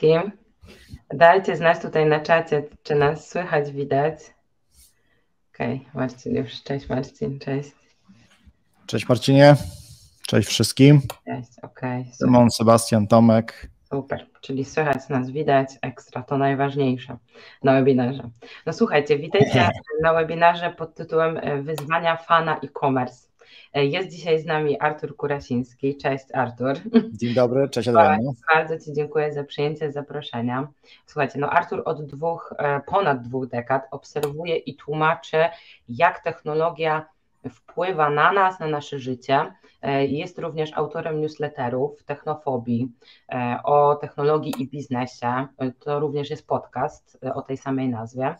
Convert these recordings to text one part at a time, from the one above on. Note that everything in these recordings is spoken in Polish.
wszystkim. Dajcie znać tutaj na czacie, czy nas słychać, widać. Okej, okay, Marcin już. Cześć Marcin, cześć. Cześć Marcinie, cześć wszystkim. Cześć, okej. Okay, Sebastian, Tomek. Super, czyli słychać nas, widać, ekstra, to najważniejsze na webinarze. No słuchajcie, witajcie na webinarze pod tytułem e, Wyzwania Fana e-commerce. E, jest dzisiaj z nami Artur Kurasiński. Cześć Artur. Dzień dobry, cześć Adrianu. Bardzo Ci dziękuję za przyjęcie zaproszenia. Słuchajcie, no Artur od dwóch, e, ponad dwóch dekad obserwuje i tłumaczy, jak technologia wpływa na nas, na nasze życie. E, jest również autorem newsletterów Technofobii o technologii i biznesie. To również jest podcast o tej samej nazwie.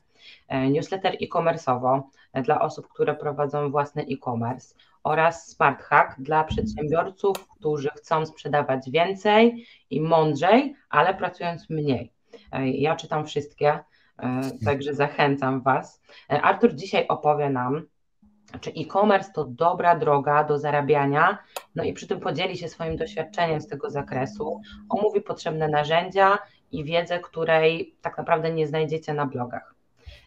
Newsletter e-commerce'owo dla osób, które prowadzą własny e-commerce oraz Smart Hack dla przedsiębiorców, którzy chcą sprzedawać więcej i mądrzej, ale pracując mniej. Ja czytam wszystkie, e, także zachęcam Was. E, Artur dzisiaj opowie nam, czy e-commerce to dobra droga do zarabiania, no i przy tym podzieli się swoim doświadczeniem z tego zakresu, omówi potrzebne narzędzia i wiedzę, której tak naprawdę nie znajdziecie na blogach.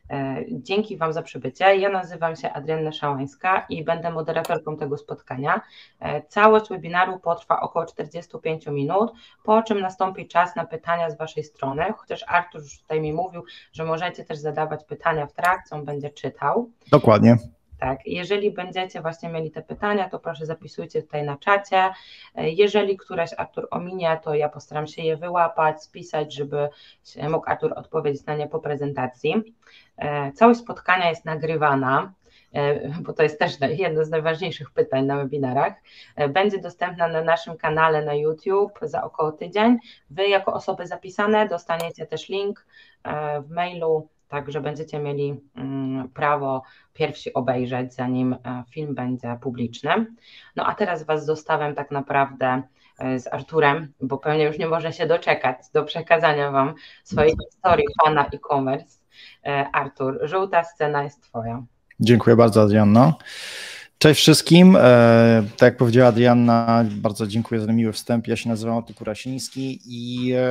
E, dzięki Wam za przybycie. Ja nazywam się Adrianna Szałańska i będę moderatorką tego spotkania. E, całość webinaru potrwa około 45 minut, po czym nastąpi czas na pytania z Waszej strony, chociaż Artur już tutaj mi mówił, że możecie też zadawać pytania w trakcie, on będzie czytał. Dokładnie. Tak, jeżeli będziecie właśnie mieli te pytania, to proszę zapisujcie tutaj na czacie. Jeżeli któraś Artur ominie, to ja postaram się je wyłapać, spisać, żeby mógł Artur odpowiedzieć na nie po prezentacji. E, całość spotkania jest nagrywana, e, bo to jest też jedno z najważniejszych pytań na webinarach, e, będzie dostępna na naszym kanale na YouTube za około tydzień. Wy, jako osoby zapisane, dostaniecie też link w mailu także będziecie mieli mm, prawo pierwsi obejrzeć, zanim e, film będzie publiczny. No a teraz Was zostawiam tak naprawdę e, z Arturem, bo pewnie już nie może się doczekać do przekazania Wam swojej historii pana e-commerce. E, Artur, żółta scena jest Twoja. Dziękuję bardzo, Adrianno. Cześć wszystkim. E, tak jak powiedziała Adrianna, bardzo dziękuję za ten miły wstęp. Ja się nazywam Oty Kurasiński i e,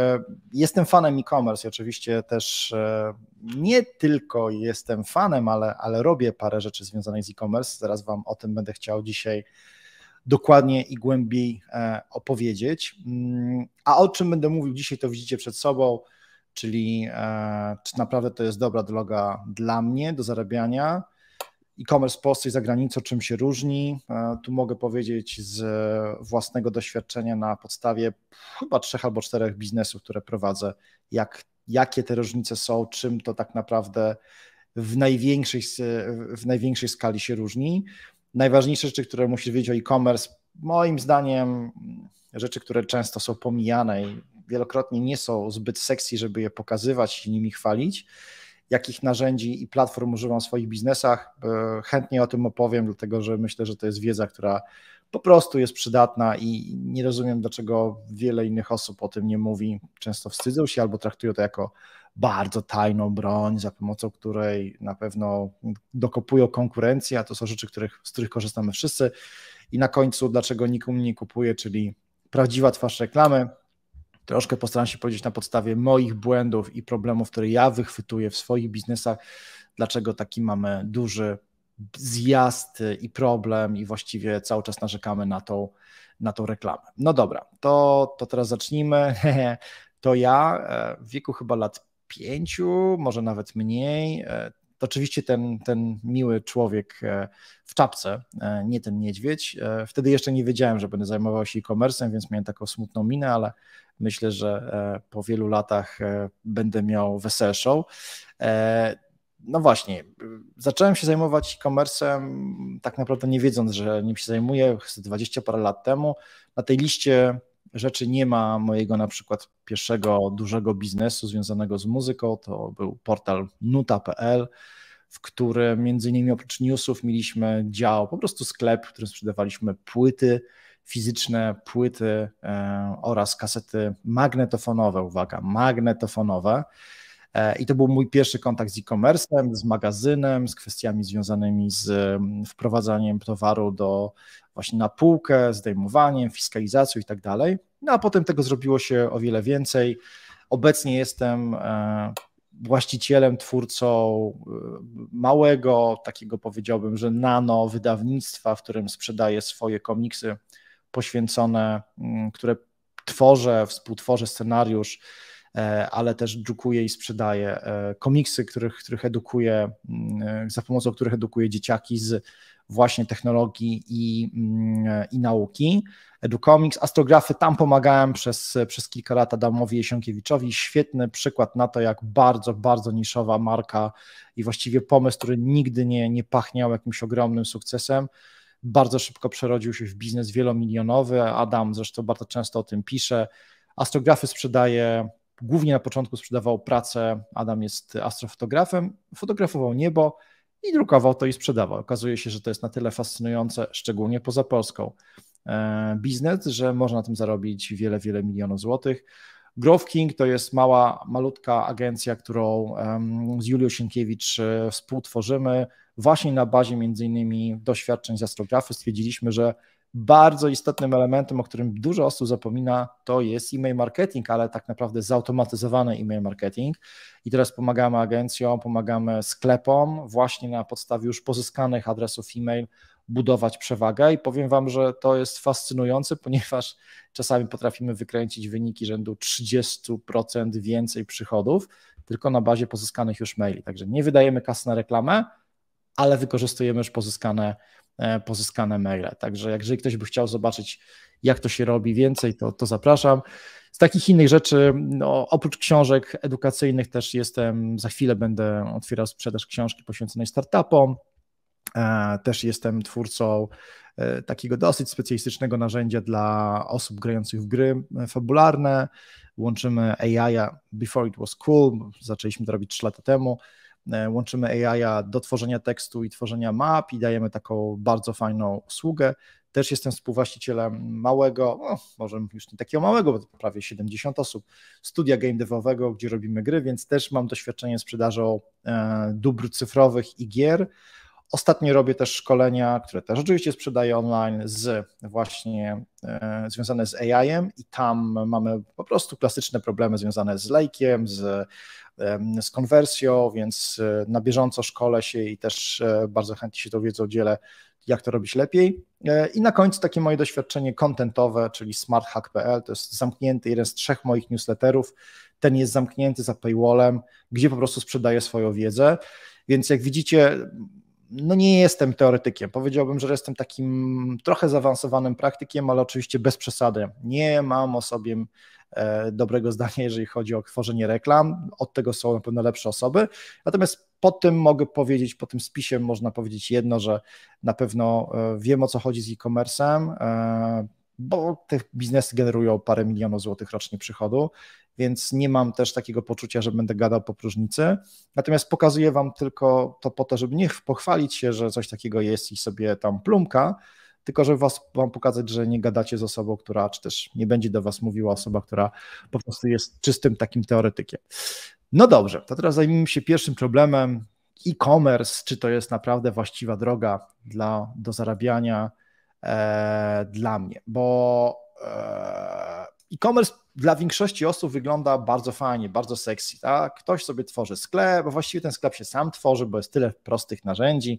jestem fanem e-commerce. Oczywiście też e, nie tylko jestem fanem, ale, ale robię parę rzeczy związanych z e-commerce. Zaraz Wam o tym będę chciał dzisiaj dokładnie i głębiej opowiedzieć. Mm, a o czym będę mówił dzisiaj, to widzicie przed sobą, czyli czy naprawdę to jest dobra droga dla mnie do zarabiania e-commerce w Polsce i za granicą, czym się różni. E, tu mogę powiedzieć z e, własnego doświadczenia na podstawie chyba trzech albo czterech biznesów, które prowadzę, jak, jakie te różnice są, czym to tak naprawdę w największej, w największej skali się różni. Najważniejsze rzeczy, które musisz wiedzieć o e-commerce, moim zdaniem, rzeczy, które często są pomijane i wielokrotnie nie są zbyt sexy, żeby je pokazywać i nimi chwalić jakich narzędzi i platform używam w swoich biznesach. E, chętnie o tym opowiem, dlatego że myślę, że to jest wiedza, która po prostu jest przydatna i nie rozumiem, dlaczego wiele innych osób o tym nie mówi. Często wstydzą się albo traktują to jako bardzo tajną broń, za pomocą której na pewno dokopują konkurencję, a to są rzeczy, których, z których korzystamy wszyscy. I na końcu, dlaczego nikomu nie kupuje, czyli prawdziwa twarz reklamy. Troszkę postaram się powiedzieć na podstawie moich błędów i problemów, które ja wychwytuję w swoich biznesach, dlaczego taki mamy duży zjazd i problem i właściwie cały czas narzekamy na tą, na tą reklamę. No dobra, to, to teraz zacznijmy. to ja e, w wieku chyba lat pięciu, może nawet mniej, e, to oczywiście ten, ten miły człowiek e, w czapce, e, nie ten niedźwiedź. E, wtedy jeszcze nie wiedziałem, że będę zajmował się e-commerce, więc miałem taką smutną minę, ale myślę, że po wielu latach będę miał weselszą. No właśnie, zacząłem się zajmować e-commerce, tak naprawdę nie wiedząc, że nim się zajmuję, 20 parę lat temu. Na tej liście rzeczy nie ma mojego na przykład pierwszego dużego biznesu związanego z muzyką. To był portal nuta.pl, w którym między innymi oprócz newsów mieliśmy dział, po prostu sklep, w którym sprzedawaliśmy płyty fizyczne, płyty e, oraz kasety magnetofonowe, uwaga, magnetofonowe. E, I to był mój pierwszy kontakt z e commerce z magazynem, z kwestiami związanymi z mm, wprowadzaniem towaru do właśnie na półkę, zdejmowaniem, fiskalizacją i tak dalej. No a potem tego zrobiło się o wiele więcej. Obecnie jestem e, właścicielem, twórcą e, małego, takiego powiedziałbym, że nano wydawnictwa, w którym sprzedaję swoje komiksy poświęcone, mm, które tworzę, współtworzę scenariusz E, ale też drukuje i sprzedaje e, komiksy, których, których edukuje, mm, e, za pomocą których edukuje dzieciaki z właśnie technologii i, mm, i nauki. edukomiks. astrografy, tam pomagałem przez, przez kilka lat Adamowi Jesionkiewiczowi. Świetny przykład na to, jak bardzo, bardzo niszowa marka i właściwie pomysł, który nigdy nie, nie pachniał jakimś ogromnym sukcesem, bardzo szybko przerodził się w biznes wielomilionowy. Adam zresztą bardzo często o tym pisze. Astrografy sprzedaje głównie na początku sprzedawał pracę, Adam jest astrofotografem, fotografował niebo i drukował to i sprzedawał. Okazuje się, że to jest na tyle fascynujące, szczególnie poza Polską, e, biznes, że można na tym zarobić wiele, wiele milionów złotych. Growth King to jest mała, malutka agencja, którą z Julią Sienkiewicz e, współtworzymy. Właśnie na bazie między innymi doświadczeń z astrografy stwierdziliśmy, że bardzo istotnym elementem, o którym dużo osób zapomina, to jest e-mail marketing, ale tak naprawdę zautomatyzowany e-mail marketing. I teraz pomagamy agencjom, pomagamy sklepom właśnie na podstawie już pozyskanych adresów e-mail budować przewagę i powiem Wam, że to jest fascynujące, ponieważ czasami potrafimy wykręcić wyniki rzędu 30% więcej przychodów tylko na bazie pozyskanych już maili. Także nie wydajemy kas na reklamę, ale wykorzystujemy już pozyskane E, pozyskane maile. Także jeżeli ktoś by chciał zobaczyć, jak to się robi więcej, to, to zapraszam. Z takich innych rzeczy, no, oprócz książek edukacyjnych, też jestem, za chwilę będę otwierał sprzedaż książki poświęconej startupom. E, też jestem twórcą e, takiego dosyć specjalistycznego narzędzia dla osób grających w gry fabularne. Łączymy AI Before It Was Cool, zaczęliśmy to robić 3 lata temu, E, łączymy AI do tworzenia tekstu i tworzenia map i dajemy taką bardzo fajną usługę. Też jestem współwłaścicielem małego, no, może już nie takiego małego, bo prawie 70 osób, studia game devowego, gdzie robimy gry, więc też mam doświadczenie sprzedażą e, dóbr cyfrowych i gier. Ostatnio robię też szkolenia, które też oczywiście sprzedaję online, z właśnie e, związane z AI-em, i tam mamy po prostu klasyczne problemy związane z lejkiem, z, e, z konwersją, więc e, na bieżąco szkole się i też e, bardzo chętnie się tą wiedzą dzielę, jak to robić lepiej. E, I na końcu takie moje doświadczenie kontentowe, czyli smarthack.pl, to jest zamknięty jeden z trzech moich newsletterów. Ten jest zamknięty za paywallem, gdzie po prostu sprzedaję swoją wiedzę. Więc jak widzicie, no nie jestem teoretykiem. Powiedziałbym, że jestem takim trochę zaawansowanym praktykiem, ale oczywiście bez przesady. Nie mam o sobie e, dobrego zdania, jeżeli chodzi o tworzenie reklam. Od tego są na pewno lepsze osoby. Natomiast po tym mogę powiedzieć, po tym spisie można powiedzieć jedno, że na pewno e, wiem o co chodzi z e-commerce'em, e, bo te biznesy generują parę milionów złotych rocznie przychodu więc nie mam też takiego poczucia, że będę gadał po próżnicy. Natomiast pokazuję Wam tylko to po to, żeby nie pochwalić się, że coś takiego jest i sobie tam plumka, tylko żeby was, Wam pokazać, że nie gadacie z osobą, która, czy też nie będzie do Was mówiła osoba, która po prostu jest czystym takim teoretykiem. No dobrze, to teraz zajmijmy się pierwszym problemem. E-commerce, czy to jest naprawdę właściwa droga dla, do zarabiania e, dla mnie? Bo e, e-commerce dla większości osób wygląda bardzo fajnie, bardzo sexy. Tak? Ktoś sobie tworzy sklep, bo właściwie ten sklep się sam tworzy, bo jest tyle prostych narzędzi.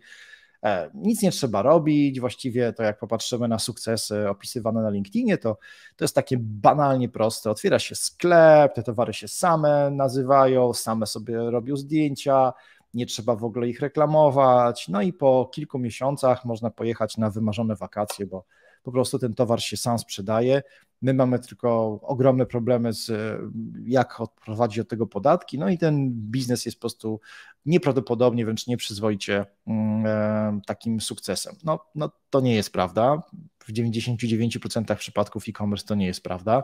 E, nic nie trzeba robić, właściwie to jak popatrzymy na sukcesy opisywane na LinkedInie, to, to jest takie banalnie proste. Otwiera się sklep, te towary się same nazywają, same sobie robią zdjęcia, nie trzeba w ogóle ich reklamować. No i po kilku miesiącach można pojechać na wymarzone wakacje, bo po prostu ten towar się sam sprzedaje. My mamy tylko ogromne problemy z e, jak odprowadzić od tego podatki, no i ten biznes jest po prostu nieprawdopodobnie, wręcz nieprzyzwoicie mm, e, takim sukcesem. No, no to nie jest prawda. W 99% przypadków e-commerce to nie jest prawda.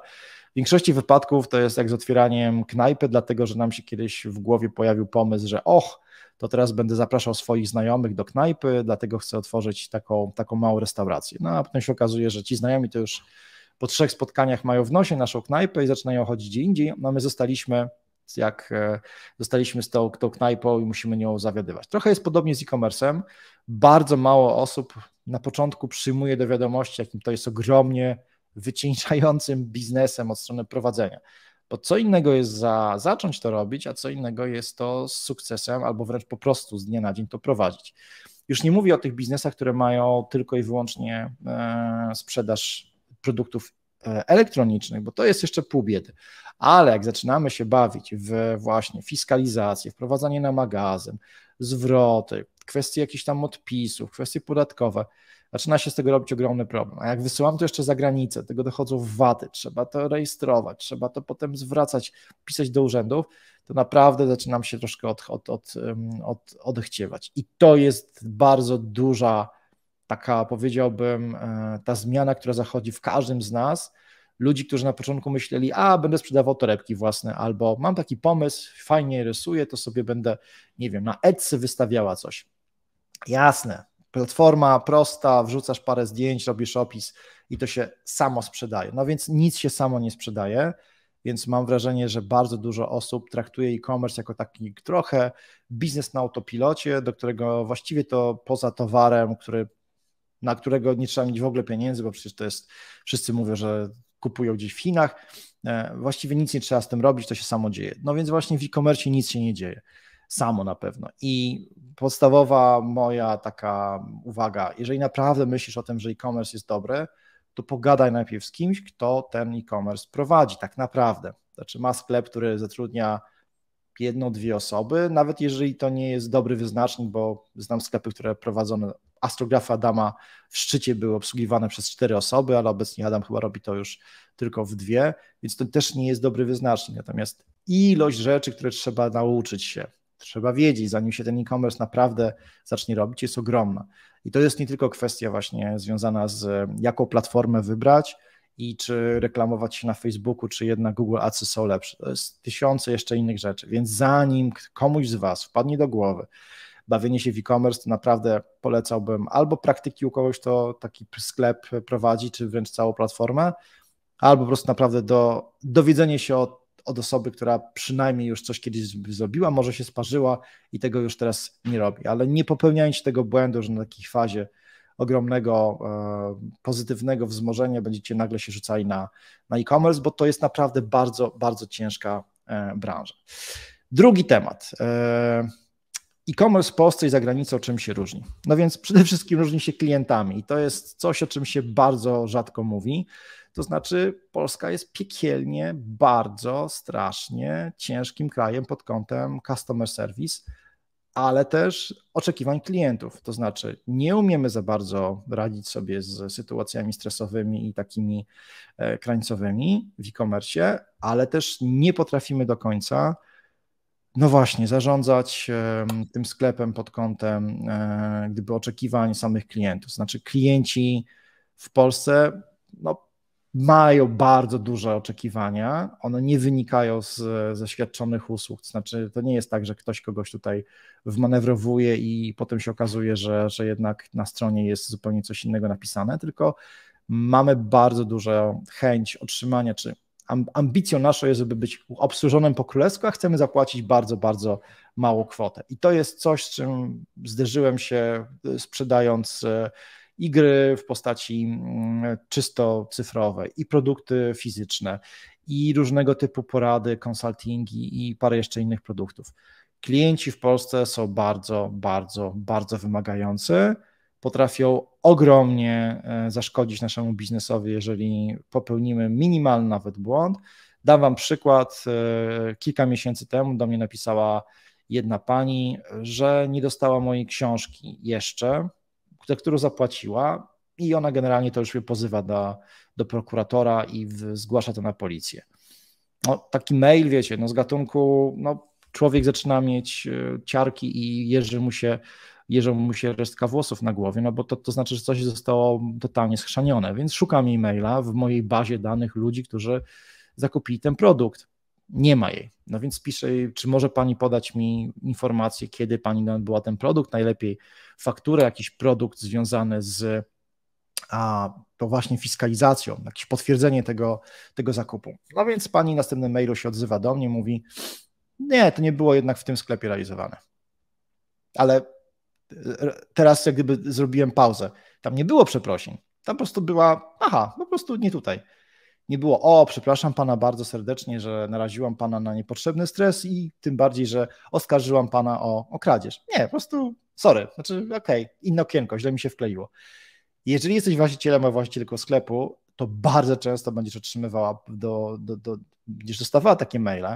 W większości wypadków to jest jak z otwieraniem knajpy, dlatego że nam się kiedyś w głowie pojawił pomysł, że och, to teraz będę zapraszał swoich znajomych do knajpy, dlatego chcę otworzyć taką, taką małą restaurację. No a potem się okazuje, że ci znajomi to już po trzech spotkaniach mają w nosie naszą knajpę i zaczynają chodzić gdzie indziej. No my zostaliśmy jak e, zostaliśmy z tą, tą knajpą i musimy nią zawiadywać. Trochę jest podobnie z e-commerce'em. Bardzo mało osób na początku przyjmuje do wiadomości, jakim to jest ogromnie wycieńczającym biznesem od strony prowadzenia. Bo co innego jest za zacząć to robić, a co innego jest to z sukcesem albo wręcz po prostu z dnia na dzień to prowadzić. Już nie mówię o tych biznesach, które mają tylko i wyłącznie e, sprzedaż produktów e, elektronicznych, bo to jest jeszcze pół biedy. Ale jak zaczynamy się bawić w właśnie fiskalizację, wprowadzanie na magazyn, zwroty, kwestie jakichś tam odpisów, kwestie podatkowe, zaczyna się z tego robić ogromny problem. A jak wysyłam to jeszcze za granicę, tego dochodzą waty, trzeba to rejestrować, trzeba to potem zwracać, pisać do urzędów, to naprawdę zaczynam się troszkę od, od, od, od, odechciewać. I to jest bardzo duża taka, powiedziałbym, e, ta zmiana, która zachodzi w każdym z nas, ludzi, którzy na początku myśleli, a będę sprzedawał torebki własne, albo mam taki pomysł, fajnie rysuję, to sobie będę, nie wiem, na Etsy wystawiała coś. Jasne, Platforma prosta, wrzucasz parę zdjęć, robisz opis i to się samo sprzedaje. No więc nic się samo nie sprzedaje, więc mam wrażenie, że bardzo dużo osób traktuje e-commerce jako taki trochę biznes na autopilocie, do którego właściwie to poza towarem, który, na którego nie trzeba mieć w ogóle pieniędzy, bo przecież to jest, wszyscy mówią, że kupują gdzieś w Chinach, e, właściwie nic nie trzeba z tym robić, to się samo dzieje. No więc właśnie w e-commerce nic się nie dzieje samo na pewno. I podstawowa moja taka uwaga, jeżeli naprawdę myślisz o tym, że e-commerce jest dobry, to pogadaj najpierw z kimś, kto ten e-commerce prowadzi tak naprawdę. Znaczy ma sklep, który zatrudnia jedną, dwie osoby, nawet jeżeli to nie jest dobry wyznacznik, bo znam sklepy, które prowadzone astrografa Adama w szczycie były obsługiwane przez cztery osoby, ale obecnie Adam chyba robi to już tylko w dwie, więc to też nie jest dobry wyznacznik. Natomiast ilość rzeczy, które trzeba nauczyć się, trzeba wiedzieć, zanim się ten e-commerce naprawdę zacznie robić, jest ogromna. I to jest nie tylko kwestia właśnie związana z jaką platformę wybrać i czy reklamować się na Facebooku, czy jednak Google Ads są lepsze. To jest tysiące jeszcze innych rzeczy, więc zanim komuś z Was wpadnie do głowy bawienie się w e-commerce, to naprawdę polecałbym albo praktyki u kogoś, kto taki sklep prowadzi, czy wręcz całą platformę, albo po prostu naprawdę do, dowiedzenie się o od osoby, która przynajmniej już coś kiedyś zrobiła, może się sparzyła i tego już teraz nie robi. Ale nie popełniając tego błędu, że na takiej fazie ogromnego, e, pozytywnego wzmożenia będziecie nagle się rzucali na, na e-commerce, bo to jest naprawdę bardzo, bardzo ciężka e, branża. Drugi temat. E, e-commerce w Polsce i za granicą czym się różni? No więc przede wszystkim różni się klientami i to jest coś, o czym się bardzo rzadko mówi. To znaczy, Polska jest piekielnie, bardzo strasznie ciężkim krajem pod kątem customer service, ale też oczekiwań klientów. To znaczy, nie umiemy za bardzo radzić sobie z sytuacjami stresowymi i takimi e, krańcowymi w e-commerce, ale też nie potrafimy do końca no właśnie, zarządzać tym sklepem pod kątem e, gdyby oczekiwań samych klientów. Znaczy, klienci w Polsce no, mają bardzo duże oczekiwania, one nie wynikają z, ze świadczonych usług. To znaczy, to nie jest tak, że ktoś kogoś tutaj wmanewrowuje i potem się okazuje, że, że jednak na stronie jest zupełnie coś innego napisane, tylko mamy bardzo dużą chęć otrzymania, czy ambicją naszą jest, żeby być obsłużonym po królewsku, a chcemy zapłacić bardzo, bardzo małą kwotę. I to jest coś, z czym zderzyłem się y, sprzedając y, i gry w postaci mm, czysto cyfrowej, i produkty fizyczne, i różnego typu porady, konsultingi i parę jeszcze innych produktów. Klienci w Polsce są bardzo, bardzo, bardzo wymagający. Potrafią ogromnie e, zaszkodzić naszemu biznesowi, jeżeli popełnimy minimalny nawet błąd. Dam Wam przykład. E, kilka miesięcy temu do mnie napisała jedna pani, że nie dostała mojej książki jeszcze, za którą zapłaciła i ona generalnie to już mnie pozywa do, do prokuratora i w, zgłasza to na policję. No, taki mail, wiecie, no z gatunku, no, człowiek zaczyna mieć e, ciarki i jeżdżą mu się, jeżdżą mu się resztka włosów na głowie, no bo to, to znaczy, że coś zostało totalnie schrzanione, więc szukam e-maila w mojej bazie danych ludzi, którzy zakupili ten produkt nie ma jej. No więc pisze, czy może pani podać mi informację, kiedy pani była ten produkt, najlepiej fakturę, jakiś produkt związany z a, to właśnie fiskalizacją, jakieś potwierdzenie tego, tego zakupu. No więc pani następnym mailu się odzywa do mnie, mówi, nie, to nie było jednak w tym sklepie realizowane. Ale e, teraz jak gdyby zrobiłem pauzę. Tam nie było przeprosin. Tam po prostu była, aha, po prostu nie tutaj nie było o, przepraszam pana bardzo serdecznie, że naraziłam pana na niepotrzebny stres i tym bardziej, że oskarżyłam pana o, o kradzież. Nie, po prostu sorry, znaczy okej, okay, inne okienko, źle mi się wkleiło. Jeżeli jesteś właścicielem, a właścicielką sklepu, to bardzo często będziesz otrzymywała do, do, do, będziesz dostawała takie maile,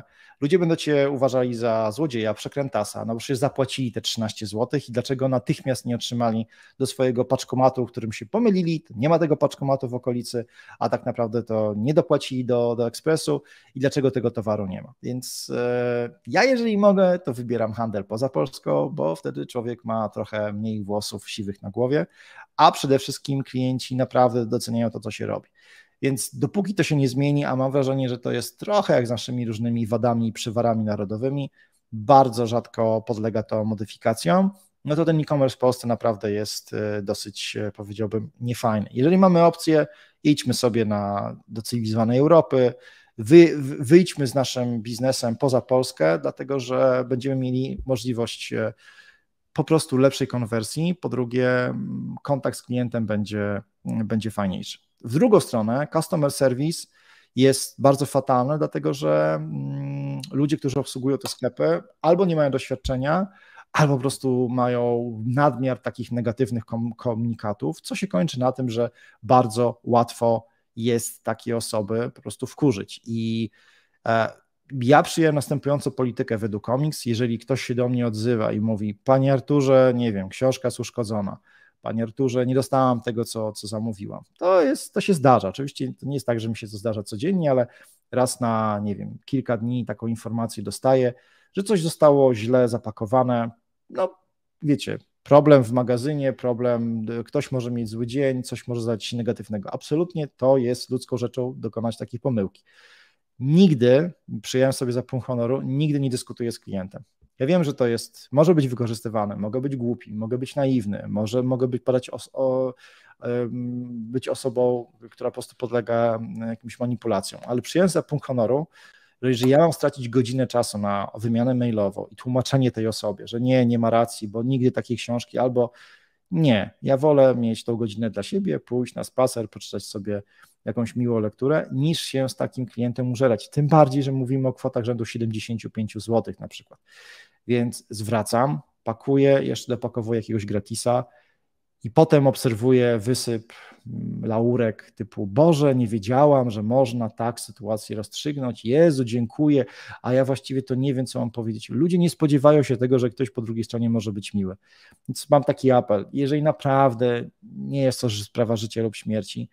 ludzie będą cię uważali za złodzieja, przekrętasa, no bo przecież zapłacili te 13 zł i dlaczego natychmiast nie otrzymali do swojego paczkomatu, którym się pomylili, nie ma tego paczkomatu w okolicy, a tak naprawdę to nie dopłacili do, do ekspresu i dlaczego tego towaru nie ma. Więc yy, ja jeżeli mogę, to wybieram handel poza Polską, bo wtedy człowiek ma trochę mniej włosów siwych na głowie, a przede wszystkim klienci naprawdę doceniają to, co się robi. Więc dopóki to się nie zmieni, a mam wrażenie, że to jest trochę jak z naszymi różnymi wadami i przywarami narodowymi, bardzo rzadko podlega to modyfikacjom, no to ten e-commerce w Polsce naprawdę jest e, dosyć, e, powiedziałbym, niefajny. Jeżeli mamy opcję, idźmy sobie na, do cywilizowanej Europy, wy, wyjdźmy z naszym biznesem poza Polskę, dlatego że będziemy mieli możliwość e, po prostu lepszej konwersji, po drugie kontakt z klientem będzie, będzie fajniejszy. W drugą stronę, customer service jest bardzo fatalny, dlatego że mm, ludzie, którzy obsługują te sklepy, albo nie mają doświadczenia, albo po prostu mają nadmiar takich negatywnych komunikatów, co się kończy na tym, że bardzo łatwo jest takie osoby po prostu wkurzyć. I e, ja przyjąłem następującą politykę według Comics. Jeżeli ktoś się do mnie odzywa i mówi, panie Arturze, nie wiem, książka jest uszkodzona, Panie Arturze, nie dostałam tego, co, co zamówiłam. To, jest, to się zdarza. Oczywiście to nie jest tak, że mi się to zdarza codziennie, ale raz na, nie wiem, kilka dni taką informację dostaję, że coś zostało źle zapakowane. No, wiecie, problem w magazynie, problem, ktoś może mieć zły dzień, coś może zdać negatywnego. Absolutnie to jest ludzką rzeczą dokonać takiej pomyłki. Nigdy, przyjąłem sobie za punkt honoru, nigdy nie dyskutuję z klientem. Ja wiem, że to jest, może być wykorzystywane, mogę być głupi, mogę być naiwny, może mogę być, padać os, o, być osobą, która po prostu podlega jakimś manipulacjom, ale przyjąłem za punkt honoru, że ja mam stracić godzinę czasu na wymianę mailową i tłumaczenie tej osobie, że nie, nie ma racji, bo nigdy takiej książki, albo nie, ja wolę mieć tą godzinę dla siebie, pójść na spacer, poczytać sobie jakąś miłą lekturę, niż się z takim klientem użerać. Tym bardziej, że mówimy o kwotach rzędu 75 zł na przykład więc zwracam, pakuję, jeszcze dopakowuję jakiegoś gratisa i potem obserwuję wysyp mm, laurek typu Boże, nie wiedziałam, że można tak sytuację rozstrzygnąć, Jezu, dziękuję, a ja właściwie to nie wiem, co mam powiedzieć. Ludzie nie spodziewają się tego, że ktoś po drugiej stronie może być miły. Więc mam taki apel, jeżeli naprawdę nie jest to sprawa życia lub śmierci,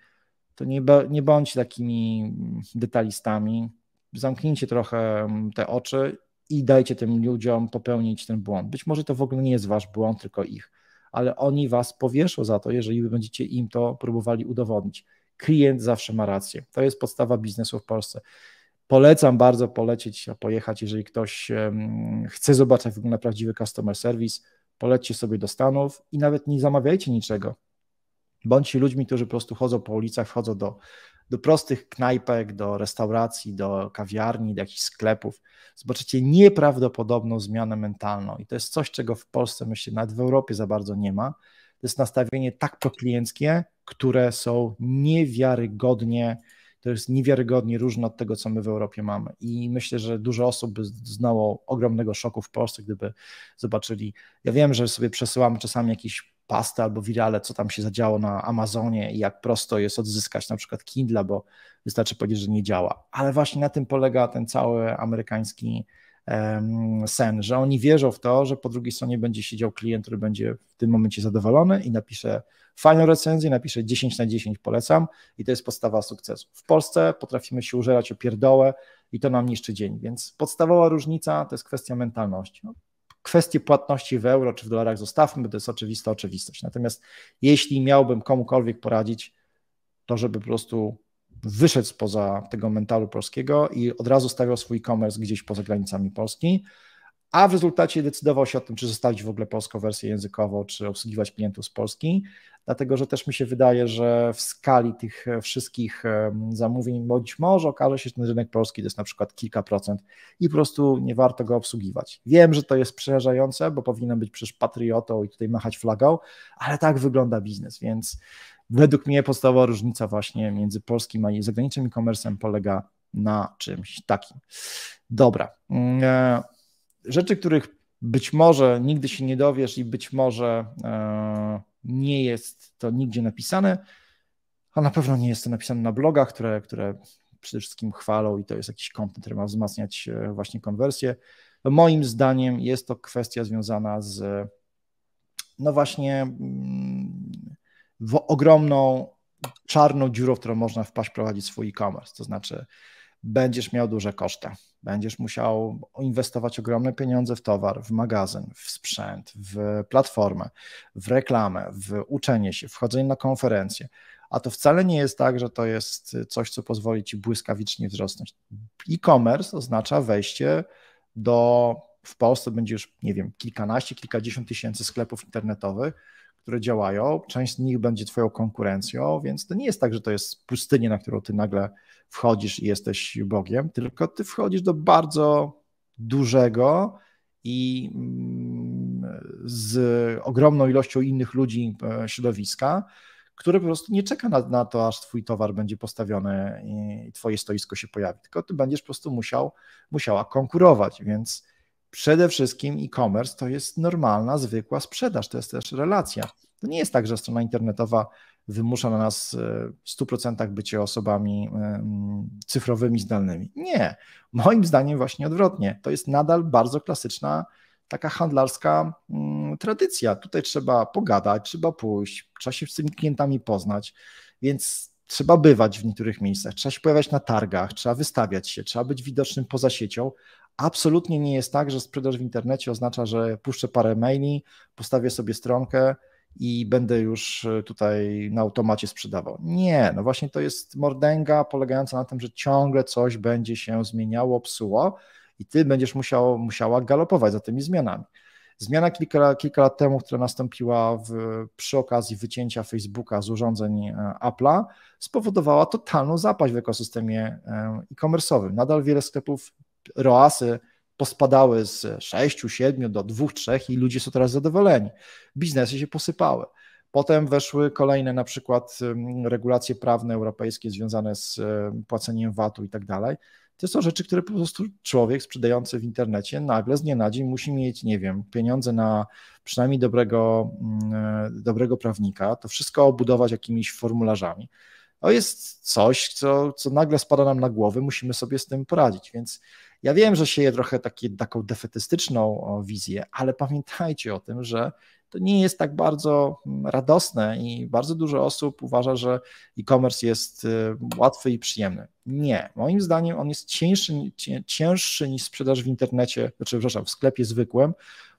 to nie, nie takimi mm, detalistami, zamknijcie trochę mm, te oczy i dajcie tym ludziom popełnić ten błąd. Być może to w ogóle nie jest wasz błąd, tylko ich, ale oni was powieszą za to, jeżeli będziecie im to próbowali udowodnić. Klient zawsze ma rację. To jest podstawa biznesu w Polsce. Polecam bardzo polecieć, pojechać, jeżeli ktoś chce zobaczyć, w ogóle prawdziwy customer service, polećcie sobie do Stanów i nawet nie zamawiajcie niczego. Bądźcie ludźmi, którzy po prostu chodzą po ulicach, wchodzą do do prostych knajpek, do restauracji, do kawiarni, do jakichś sklepów. Zobaczycie nieprawdopodobną zmianę mentalną i to jest coś, czego w Polsce, myślę, nawet w Europie za bardzo nie ma. To jest nastawienie tak proklienckie, które są niewiarygodnie, to jest niewiarygodnie różne od tego, co my w Europie mamy. I myślę, że dużo osób by znało ogromnego szoku w Polsce, gdyby zobaczyli. Ja wiem, że sobie przesyłamy czasami jakiś pastę albo wirale, co tam się zadziało na Amazonie i jak prosto jest odzyskać na przykład Kindle, bo wystarczy powiedzieć, że nie działa. Ale właśnie na tym polega ten cały amerykański um, sen, że oni wierzą w to, że po drugiej stronie będzie siedział klient, który będzie w tym momencie zadowolony i napisze fajną recenzję, napisze 10 na 10 polecam i to jest podstawa sukcesu. W Polsce potrafimy się użerać o pierdołę i to nam niszczy dzień, więc podstawowa różnica to jest kwestia mentalności. No, Kwestie płatności w euro czy w dolarach zostawmy, to jest oczywista oczywistość. Natomiast jeśli miałbym komukolwiek poradzić, to żeby po prostu wyszedł spoza tego mentalu polskiego i od razu stawiał swój e-commerce gdzieś poza granicami Polski, a w rezultacie decydował się o tym, czy zostawić w ogóle polską wersję językową, czy obsługiwać klientów z Polski, dlatego że też mi się wydaje, że w skali tych wszystkich zamówień być może okaże się, że ten rynek polski to jest na przykład kilka procent i po prostu nie warto go obsługiwać. Wiem, że to jest przerażające, bo powinienem być przecież patriotą i tutaj machać flagą, ale tak wygląda biznes, więc według mnie podstawowa różnica właśnie między polskim a zagranicznym e-commerce'em polega na czymś takim. Dobra. Mm, e, rzeczy, których być może nigdy się nie dowiesz i być może e, nie jest to nigdzie napisane, a na pewno nie jest to napisane na blogach, które, które przede wszystkim chwalą i to jest jakiś kontent, który ma wzmacniać e, właśnie konwersję. Moim zdaniem jest to kwestia związana z no właśnie mm, w ogromną czarną dziurą, w którą można wpaść prowadzić swój e-commerce. To znaczy będziesz miał duże koszty. Będziesz musiał inwestować ogromne pieniądze w towar, w magazyn, w sprzęt, w platformę, w reklamę, w uczenie się, wchodzenie na konferencje. A to wcale nie jest tak, że to jest coś, co pozwoli ci błyskawicznie wzrosnąć. E-commerce oznacza wejście do w Polsce będzie już, nie wiem, kilkanaście, kilkadziesiąt tysięcy sklepów internetowych, które działają, część z nich będzie Twoją konkurencją, więc to nie jest tak, że to jest pustynia, na którą Ty nagle wchodzisz i jesteś Bogiem, tylko Ty wchodzisz do bardzo dużego i mm, z ogromną ilością innych ludzi e, środowiska, które po prostu nie czeka na, na to, aż Twój towar będzie postawiony i, Twoje stoisko się pojawi, tylko Ty będziesz po prostu musiał, musiała konkurować, więc przede wszystkim e-commerce to jest normalna, zwykła sprzedaż, to jest też relacja. To nie jest tak, że strona internetowa wymusza na nas e, w 100% bycie osobami cyfrowymi, zdalnymi. Nie, moim zdaniem właśnie odwrotnie. To jest nadal bardzo klasyczna taka handlarska mm, tradycja. Tutaj trzeba pogadać, trzeba pójść, trzeba się z tymi klientami poznać, więc trzeba bywać w niektórych miejscach, trzeba się pojawiać na targach, trzeba wystawiać się, trzeba być widocznym poza siecią, Absolutnie nie jest tak, że sprzedaż w internecie oznacza, że puszczę parę maili, postawię sobie stronkę i będę już e, tutaj na automacie sprzedawał. Nie, no właśnie to jest mordęga polegająca na tym, że ciągle coś będzie się zmieniało, psuło i ty będziesz musiał, musiała galopować za tymi zmianami. Zmiana kilka, kilka lat temu, która nastąpiła w, przy okazji wycięcia Facebooka z urządzeń e, Apple'a, spowodowała totalną zapaść w ekosystemie e, e-commerce'owym. Nadal wiele sklepów ROASy pospadały z 6, 7 do 2, 3 i ludzie są teraz zadowoleni. Biznesy się posypały. Potem weszły kolejne na przykład regulacje prawne europejskie związane z płaceniem VAT-u i tak dalej. To są rzeczy, które po prostu człowiek sprzedający w internecie nagle z dnia na dzień musi mieć, nie wiem, pieniądze na przynajmniej dobrego, mm, e, dobrego prawnika, to wszystko obudować jakimiś formularzami. To jest coś, co, co nagle spada nam na głowy, musimy sobie z tym poradzić, więc ja wiem, że sieje trochę takie, taką defetystyczną wizję, ale pamiętajcie o tym, że to nie jest tak bardzo mm, radosne i bardzo dużo osób uważa, że e-commerce jest y, łatwy i przyjemny. Nie, moim zdaniem on jest cięższy, cięższy niż sprzedaż w internecie, znaczy, przepraszam, w sklepie zwykłym,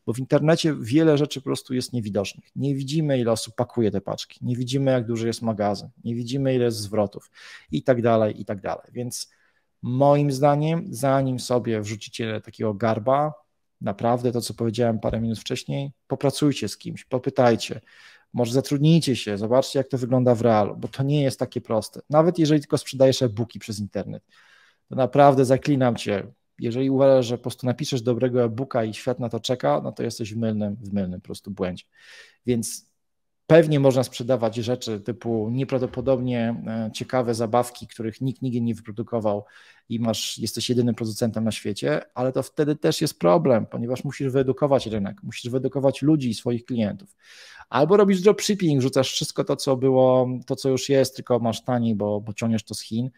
bo w internecie wiele rzeczy po prostu jest niewidocznych. Nie widzimy, ile osób pakuje te paczki, nie widzimy, jak duży jest magazyn, nie widzimy, ile jest zwrotów i tak dalej, i tak dalej. Więc Moim zdaniem, zanim sobie wrzucicie takiego garba, naprawdę to, co powiedziałem parę minut wcześniej, popracujcie z kimś, popytajcie, może zatrudnijcie się, zobaczcie, jak to wygląda w realu, bo to nie jest takie proste. Nawet jeżeli tylko sprzedajesz e-booki przez internet, to naprawdę zaklinam cię. Jeżeli uważasz, że po prostu napiszesz dobrego e-booka i świat na to czeka, no to jesteś w mylnym, w mylnym po prostu błędzie. Więc Pewnie można sprzedawać rzeczy typu nieprawdopodobnie e, ciekawe zabawki, których nikt nigdy nie wyprodukował i masz, jesteś jedynym producentem na świecie, ale to wtedy też jest problem, ponieważ musisz wyedukować rynek, musisz wyedukować ludzi swoich klientów. Albo robisz dropshipping, rzucasz wszystko to, co było, to co już jest, tylko masz taniej, bo, bo ciągniesz to z Chin.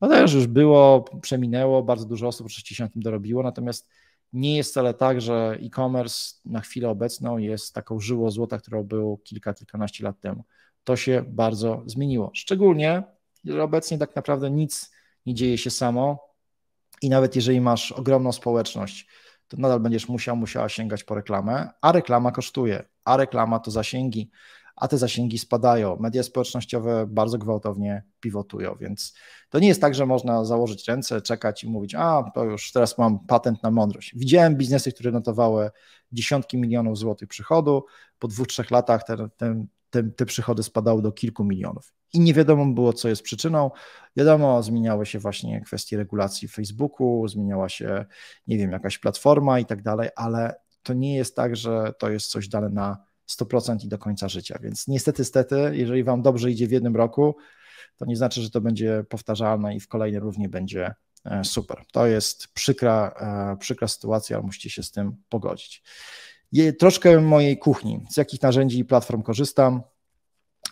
No też już było, przeminęło, bardzo dużo osób oczywiście się na tym dorobiło, natomiast nie jest wcale tak, że e-commerce na chwilę obecną jest taką żyło złota, którą było kilka, kilkanaście lat temu. To się bardzo zmieniło. Szczególnie, że obecnie tak naprawdę nic nie dzieje się samo i nawet jeżeli masz ogromną społeczność, to nadal będziesz musiał, musiała sięgać po reklamę, a reklama kosztuje, a reklama to zasięgi, a te zasięgi spadają. Media społecznościowe bardzo gwałtownie pivotują, więc to nie jest tak, że można założyć ręce, czekać i mówić, a to już teraz mam patent na mądrość. Widziałem biznesy, które notowały dziesiątki milionów złotych przychodu, po dwóch, trzech latach ten, te, te, przychody spadały do kilku milionów. I nie wiadomo było, co jest przyczyną. Wiadomo, zmieniały się właśnie kwestie regulacji Facebooku, zmieniała się, nie wiem, jakaś platforma i tak dalej, ale to nie jest tak, że to jest coś dalej na 100% i do końca życia. Więc niestety, stety, jeżeli Wam dobrze idzie w jednym roku, to nie znaczy, że to będzie powtarzalne i w kolejnym równie będzie e, super. To jest przykra, e, przykra sytuacja, ale musicie się z tym pogodzić. troszkę mojej kuchni, z jakich narzędzi i platform korzystam.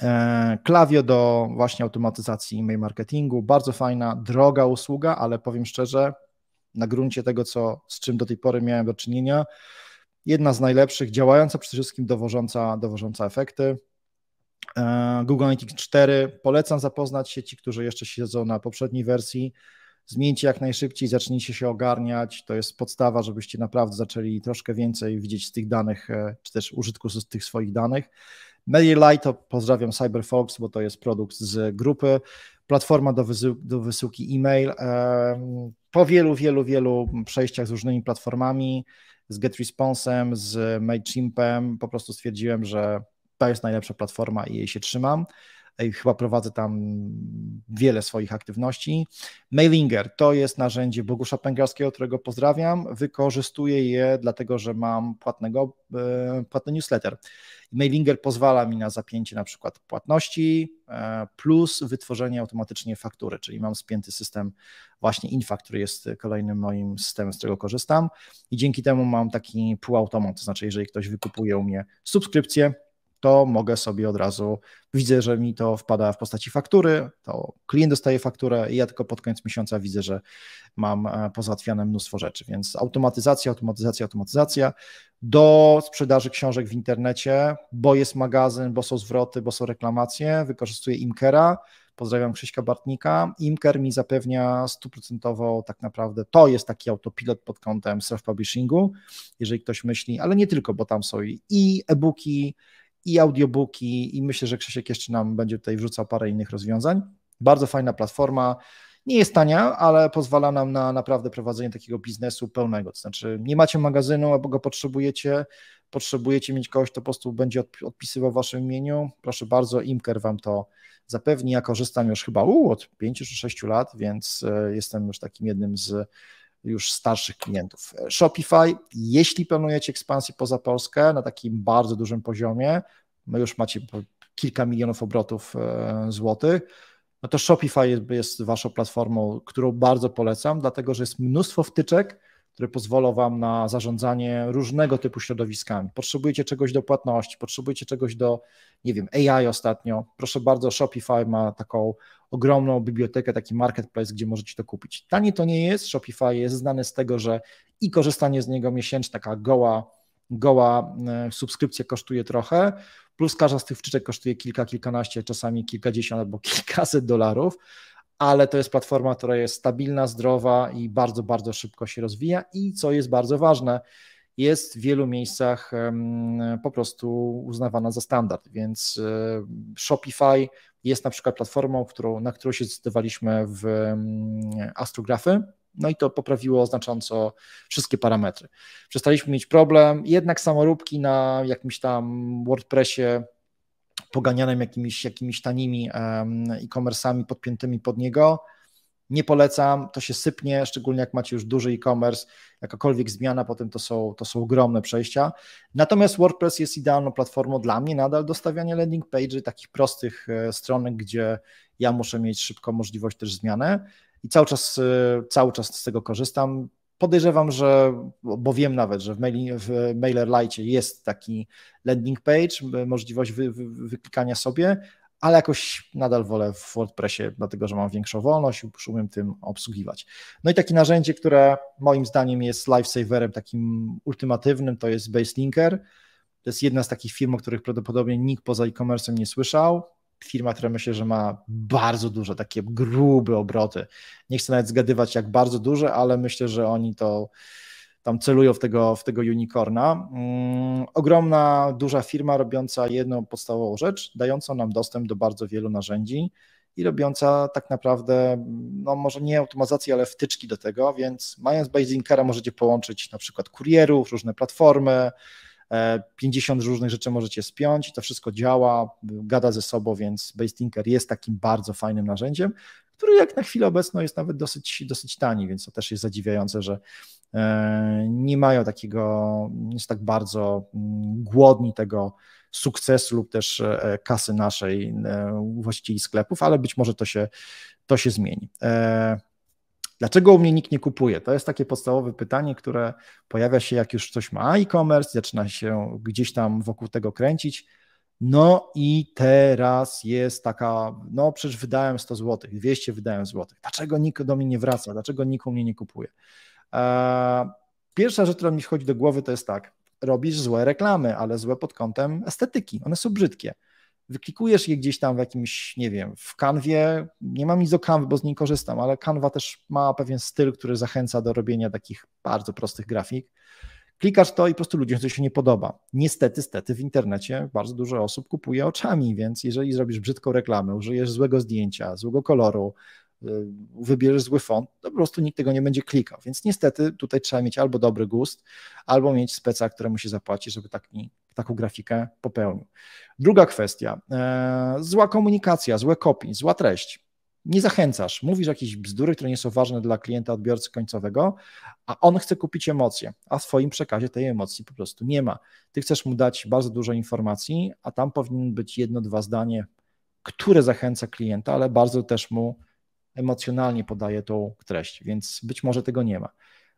E, klawio do właśnie automatyzacji e-mail marketingu, bardzo fajna, droga usługa, ale powiem szczerze, na gruncie tego, co, z czym do tej pory miałem do czynienia, jedna z najlepszych, działająca przede wszystkim, dowożąca, dowożąca efekty. E, Google Analytics 4 polecam zapoznać się, ci, którzy jeszcze siedzą na poprzedniej wersji. Zmieńcie jak najszybciej, zacznijcie się ogarniać. To jest podstawa, żebyście naprawdę zaczęli troszkę więcej widzieć z tych danych, e, czy też użytku z tych swoich danych. Lite pozdrawiam CyberFox, bo to jest produkt z grupy, platforma do, do wysyłki e-mail. E, po wielu, wielu, wielu przejściach z różnymi platformami, z GetResponsem, z MailChimpem, po prostu stwierdziłem, że to jest najlepsza platforma i jej się trzymam chyba prowadzę tam wiele swoich aktywności. Mailinger to jest narzędzie Bogusza Pęgarskiego, którego pozdrawiam. Wykorzystuję je dlatego, że mam płatnego, e, płatny newsletter. Mailinger pozwala mi na zapięcie na przykład płatności e, plus wytworzenie automatycznie faktury, czyli mam spięty system właśnie Infa, który jest kolejnym moim systemem, z którego korzystam i dzięki temu mam taki półautomat, to znaczy jeżeli ktoś wykupuje u mnie subskrypcję, to mogę sobie od razu, widzę, że mi to wpada w postaci faktury, to klient dostaje fakturę i ja tylko pod koniec miesiąca widzę, że mam e, pozałatwiane mnóstwo rzeczy, więc automatyzacja, automatyzacja, automatyzacja do sprzedaży książek w internecie, bo jest magazyn, bo są zwroty, bo są reklamacje, wykorzystuję Imkera, pozdrawiam Krzyśka Bartnika, Imker mi zapewnia stuprocentowo tak naprawdę, to jest taki autopilot pod kątem self-publishingu, jeżeli ktoś myśli, ale nie tylko, bo tam są i e-booki, i audiobooki, i myślę, że Krzysiek jeszcze nam będzie tutaj wrzucał parę innych rozwiązań. Bardzo fajna platforma. Nie jest tania, ale pozwala nam na naprawdę prowadzenie takiego biznesu pełnego. To znaczy, nie macie magazynu, albo go potrzebujecie, potrzebujecie mieć kogoś, kto po prostu będzie odpisywał w waszym imieniu. Proszę bardzo, Imker wam to zapewni. Ja korzystam już chyba u, od 5 czy 6 lat, więc e, jestem już takim jednym z już starszych klientów. Shopify, jeśli planujecie ekspansję poza Polskę na takim bardzo dużym poziomie, no już macie kilka milionów obrotów e, złotych, no to Shopify jest, jest waszą platformą, którą bardzo polecam, dlatego że jest mnóstwo wtyczek, które pozwolą Wam na zarządzanie różnego typu środowiskami. Potrzebujecie czegoś do płatności, potrzebujecie czegoś do, nie wiem, AI ostatnio. Proszę bardzo, Shopify ma taką ogromną bibliotekę, taki marketplace, gdzie możecie to kupić. Tanie to nie jest, Shopify jest znany z tego, że i korzystanie z niego miesięcznie, taka goła, goła e, subskrypcja kosztuje trochę, plus każda z tych wczyczek kosztuje kilka, kilkanaście, czasami kilkadziesiąt albo kilkaset dolarów ale to jest platforma, która jest stabilna, zdrowa i bardzo, bardzo szybko się rozwija. I co jest bardzo ważne, jest w wielu miejscach po prostu uznawana za standard, więc Shopify jest na przykład platformą, którą, na którą się zdecydowaliśmy w astrografy. No i to poprawiło znacząco wszystkie parametry. Przestaliśmy mieć problem, jednak samoróbki na jakimś tam WordPressie poganianym jakimiś, jakimiś tanimi e-commerce'ami podpiętymi pod niego. Nie polecam, to się sypnie, szczególnie jak macie już duży e-commerce, jakakolwiek zmiana potem to są, to są ogromne przejścia. Natomiast WordPress jest idealną platformą dla mnie nadal do stawiania landing page'y, takich prostych e, stronek, gdzie ja muszę mieć szybko możliwość też zmiany i cały czas, e, cały czas z tego korzystam. Podejrzewam, że, bo wiem nawet, że w, Mailer w MailerLite jest taki landing page, możliwość wy, wy, wyklikania sobie, ale jakoś nadal wolę w WordPressie, dlatego że mam większą wolność i umiem tym obsługiwać. No i takie narzędzie, które moim zdaniem jest lifesaverem takim ultimatywnym, to jest Baselinker. To jest jedna z takich firm, o których prawdopodobnie nikt poza e-commerce nie słyszał firma, która myślę, że ma bardzo duże, takie grube obroty. Nie chcę nawet zgadywać, jak bardzo duże, ale myślę, że oni to tam celują w tego, w tego unicorna. Mm, ogromna, duża firma robiąca jedną podstawową rzecz, dającą nam dostęp do bardzo wielu narzędzi i robiąca tak naprawdę, no może nie automatyzację, ale wtyczki do tego, więc mając Bazinkera możecie połączyć na przykład kurierów, różne platformy, 50 e, różnych rzeczy możecie spiąć, to wszystko działa, gada ze sobą, więc Basetinker jest takim bardzo fajnym narzędziem, który jak na chwilę obecną jest nawet dosyć, dosyć tani, więc to też jest zadziwiające, że e, nie mają takiego, nie jest tak bardzo mm, głodni tego sukcesu lub też e, kasy naszej właścicieli sklepów, ale być może to się, to się zmieni. Dlaczego u mnie nikt nie kupuje? To jest takie podstawowe pytanie, które pojawia się, jak już coś ma e-commerce, zaczyna się gdzieś tam wokół tego kręcić. No i teraz jest taka, no przecież wydałem 100 zł, 200 wydałem złotych. Dlaczego nikt do mnie nie wraca? Dlaczego nikt u mnie nie kupuje? E, pierwsza rzecz, która mi wchodzi do głowy, to jest tak. Robisz złe reklamy, ale złe pod kątem estetyki. One są brzydkie wyklikujesz je gdzieś tam w jakimś, nie wiem, w kanwie. Nie mam nic do kanwy, bo z niej korzystam, ale kanwa też ma pewien styl, który zachęca do robienia takich bardzo prostych grafik. Klikasz to i po prostu ludziom to się nie podoba. Niestety, stety w internecie bardzo dużo osób kupuje oczami, więc jeżeli zrobisz brzydką reklamę, użyjesz złego zdjęcia, złego koloru, Y, wybierzesz zły font, to po prostu nikt tego nie będzie klikał. Więc niestety tutaj trzeba mieć albo dobry gust, albo mieć speca, któremu się zapłaci, żeby taki, taką grafikę popełnił. Druga kwestia, e, zła komunikacja, złe kopii, zła treść. Nie zachęcasz, mówisz jakieś bzdury, które nie są ważne dla klienta, odbiorcy końcowego, a on chce kupić emocje, a w swoim przekazie tej emocji po prostu nie ma. Ty chcesz mu dać bardzo dużo informacji, a tam powinien być jedno, dwa zdanie, które zachęca klienta, ale bardzo też mu emocjonalnie podaje tą treść, więc być może tego nie ma.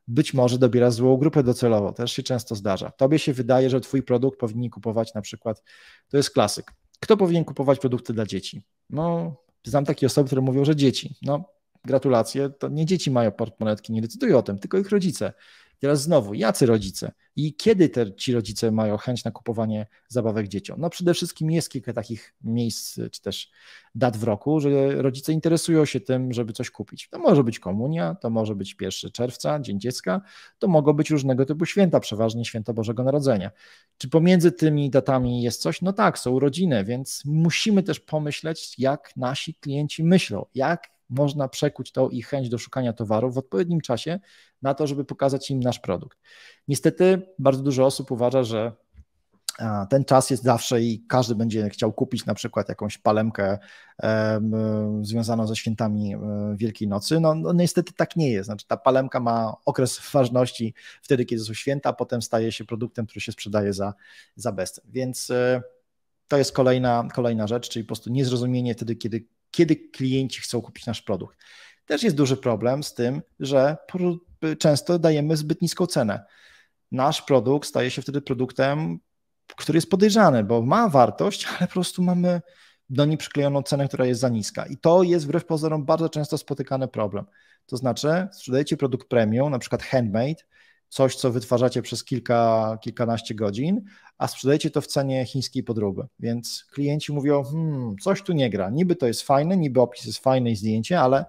Być może dobiera złą grupę docelowo, też się często zdarza. Tobie się wydaje, że twój produkt powinni kupować na przykład, to jest klasyk. Kto powinien kupować produkty dla dzieci? No, znam takie osoby, które mówią, że dzieci. No, gratulacje, to nie dzieci mają portmonetki, nie decydują o tym, tylko ich rodzice. Teraz znowu, jacy rodzice i kiedy te, ci rodzice mają chęć na kupowanie zabawek dzieciom? No przede wszystkim jest kilka takich miejsc e, czy też dat w roku, że rodzice interesują się tym, żeby coś kupić. To może być komunia, to może być 1 czerwca, Dzień Dziecka, to mogą być różnego typu święta, przeważnie święta Bożego Narodzenia. Czy pomiędzy tymi datami jest coś? No tak, są urodziny, więc musimy też pomyśleć, jak nasi klienci myślą, jak można przekuć to ich chęć do szukania towaru w odpowiednim czasie na to, żeby pokazać im nasz produkt. Niestety bardzo dużo osób uważa, że ten czas jest zawsze i każdy będzie chciał kupić na przykład jakąś palemkę um, związaną ze świętami e, Wielkiej Nocy. No, no, niestety tak nie jest. Znaczy ta palemka ma okres ważności wtedy, kiedy są święta, a potem staje się produktem, który się sprzedaje za, za bezcen. Więc e, to jest kolejna, kolejna rzecz, czyli po prostu niezrozumienie wtedy, kiedy kiedy klienci chcą kupić nasz produkt. Też jest duży problem z tym, że często dajemy zbyt niską cenę. Nasz produkt staje się wtedy produktem, który jest podejrzany, bo ma wartość, ale po prostu mamy do niej przyklejoną cenę, która jest za niska. I to jest wbrew pozorom bardzo często spotykany problem. To znaczy, sprzedajecie produkt premium, na przykład handmade, coś, co wytwarzacie przez kilka, kilkanaście godzin, a sprzedajecie to w cenie chińskiej podróby. Więc klienci mówią, hmm, coś tu nie gra. Niby to jest fajne, niby opis jest fajny i zdjęcie, ale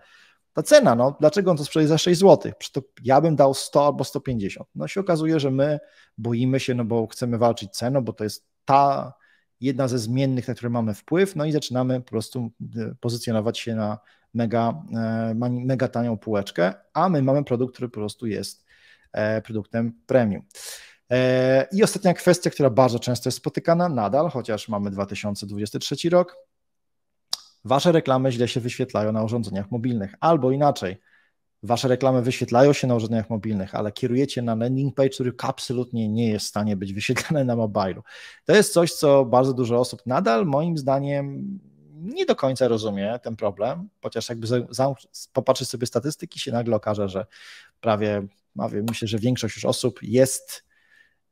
ta cena, no dlaczego on to sprzedaje za 6 zł? To ja bym dał 100 albo 150. No się okazuje, że my boimy się, no bo chcemy walczyć ceną, bo to jest ta jedna ze zmiennych, na które mamy wpływ, no i zaczynamy po prostu e, pozycjonować się na mega, e, mega tanią półeczkę, a my mamy produkt, który po prostu jest E, produktem premium. E, I ostatnia kwestia, która bardzo często jest spotykana nadal, chociaż mamy 2023 rok. Wasze reklamy źle się wyświetlają na urządzeniach mobilnych, albo inaczej. Wasze reklamy wyświetlają się na urządzeniach mobilnych, ale kierujecie na landing page, który absolutnie nie jest w stanie być wyświetlany na mobilu. To jest coś, co bardzo dużo osób nadal, moim zdaniem, nie do końca rozumie ten problem, chociaż jakby popatrzy sobie statystyki, się nagle okaże, że prawie myślę, że większość już osób jest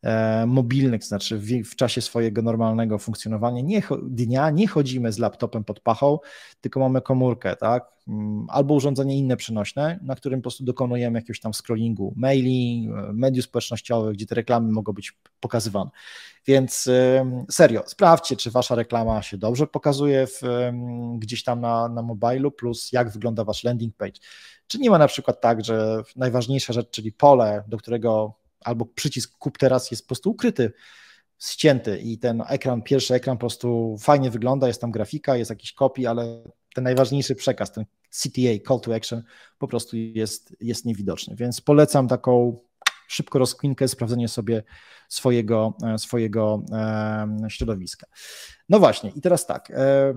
e, mobilnych, to znaczy w, w, czasie swojego normalnego funkcjonowania nie, dnia nie chodzimy z laptopem pod pachą, tylko mamy komórkę, tak? Mm, albo urządzenie inne przenośne, na którym po prostu dokonujemy jakiegoś tam scrollingu maili, e, mediów społecznościowych, gdzie te reklamy mogą być pokazywane. Więc e, serio, sprawdźcie, czy wasza reklama się dobrze pokazuje w, gdzieś tam na, na mobilu, plus jak wygląda wasz landing page. Czy nie ma na przykład tak, że najważniejsza rzecz, czyli pole, do którego albo przycisk kup teraz jest po prostu ukryty, ścięty i ten ekran, pierwszy ekran po prostu fajnie wygląda, jest tam grafika, jest jakiś kopii, ale ten najważniejszy przekaz, ten CTA, call to action, po prostu jest, jest niewidoczny. Więc polecam taką szybko rozkwinkę, sprawdzenie sobie swojego, e, swojego e, środowiska. No właśnie, i teraz tak. E,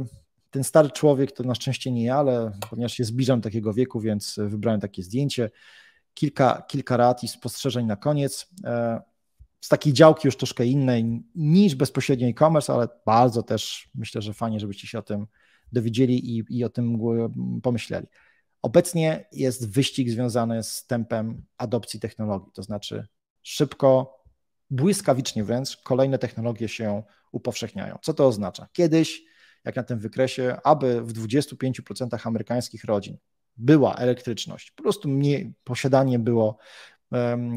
ten stary człowiek to na szczęście nie ja, ale ponieważ się zbliżam takiego wieku, więc e, wybrałem takie zdjęcie. Kilka, kilka rad i spostrzeżeń na koniec. E, z takiej działki już troszkę innej niż bezpośrednio e-commerce, ale bardzo też myślę, że fajnie, żebyście się o tym dowiedzieli i, i o tym pomyśleli. Obecnie jest wyścig związany z tempem adopcji technologii, to znaczy szybko, błyskawicznie wręcz, kolejne technologie się upowszechniają. Co to oznacza? Kiedyś jak na tym wykresie, aby w 25% amerykańskich rodzin była elektryczność. Po prostu mniej, posiadanie było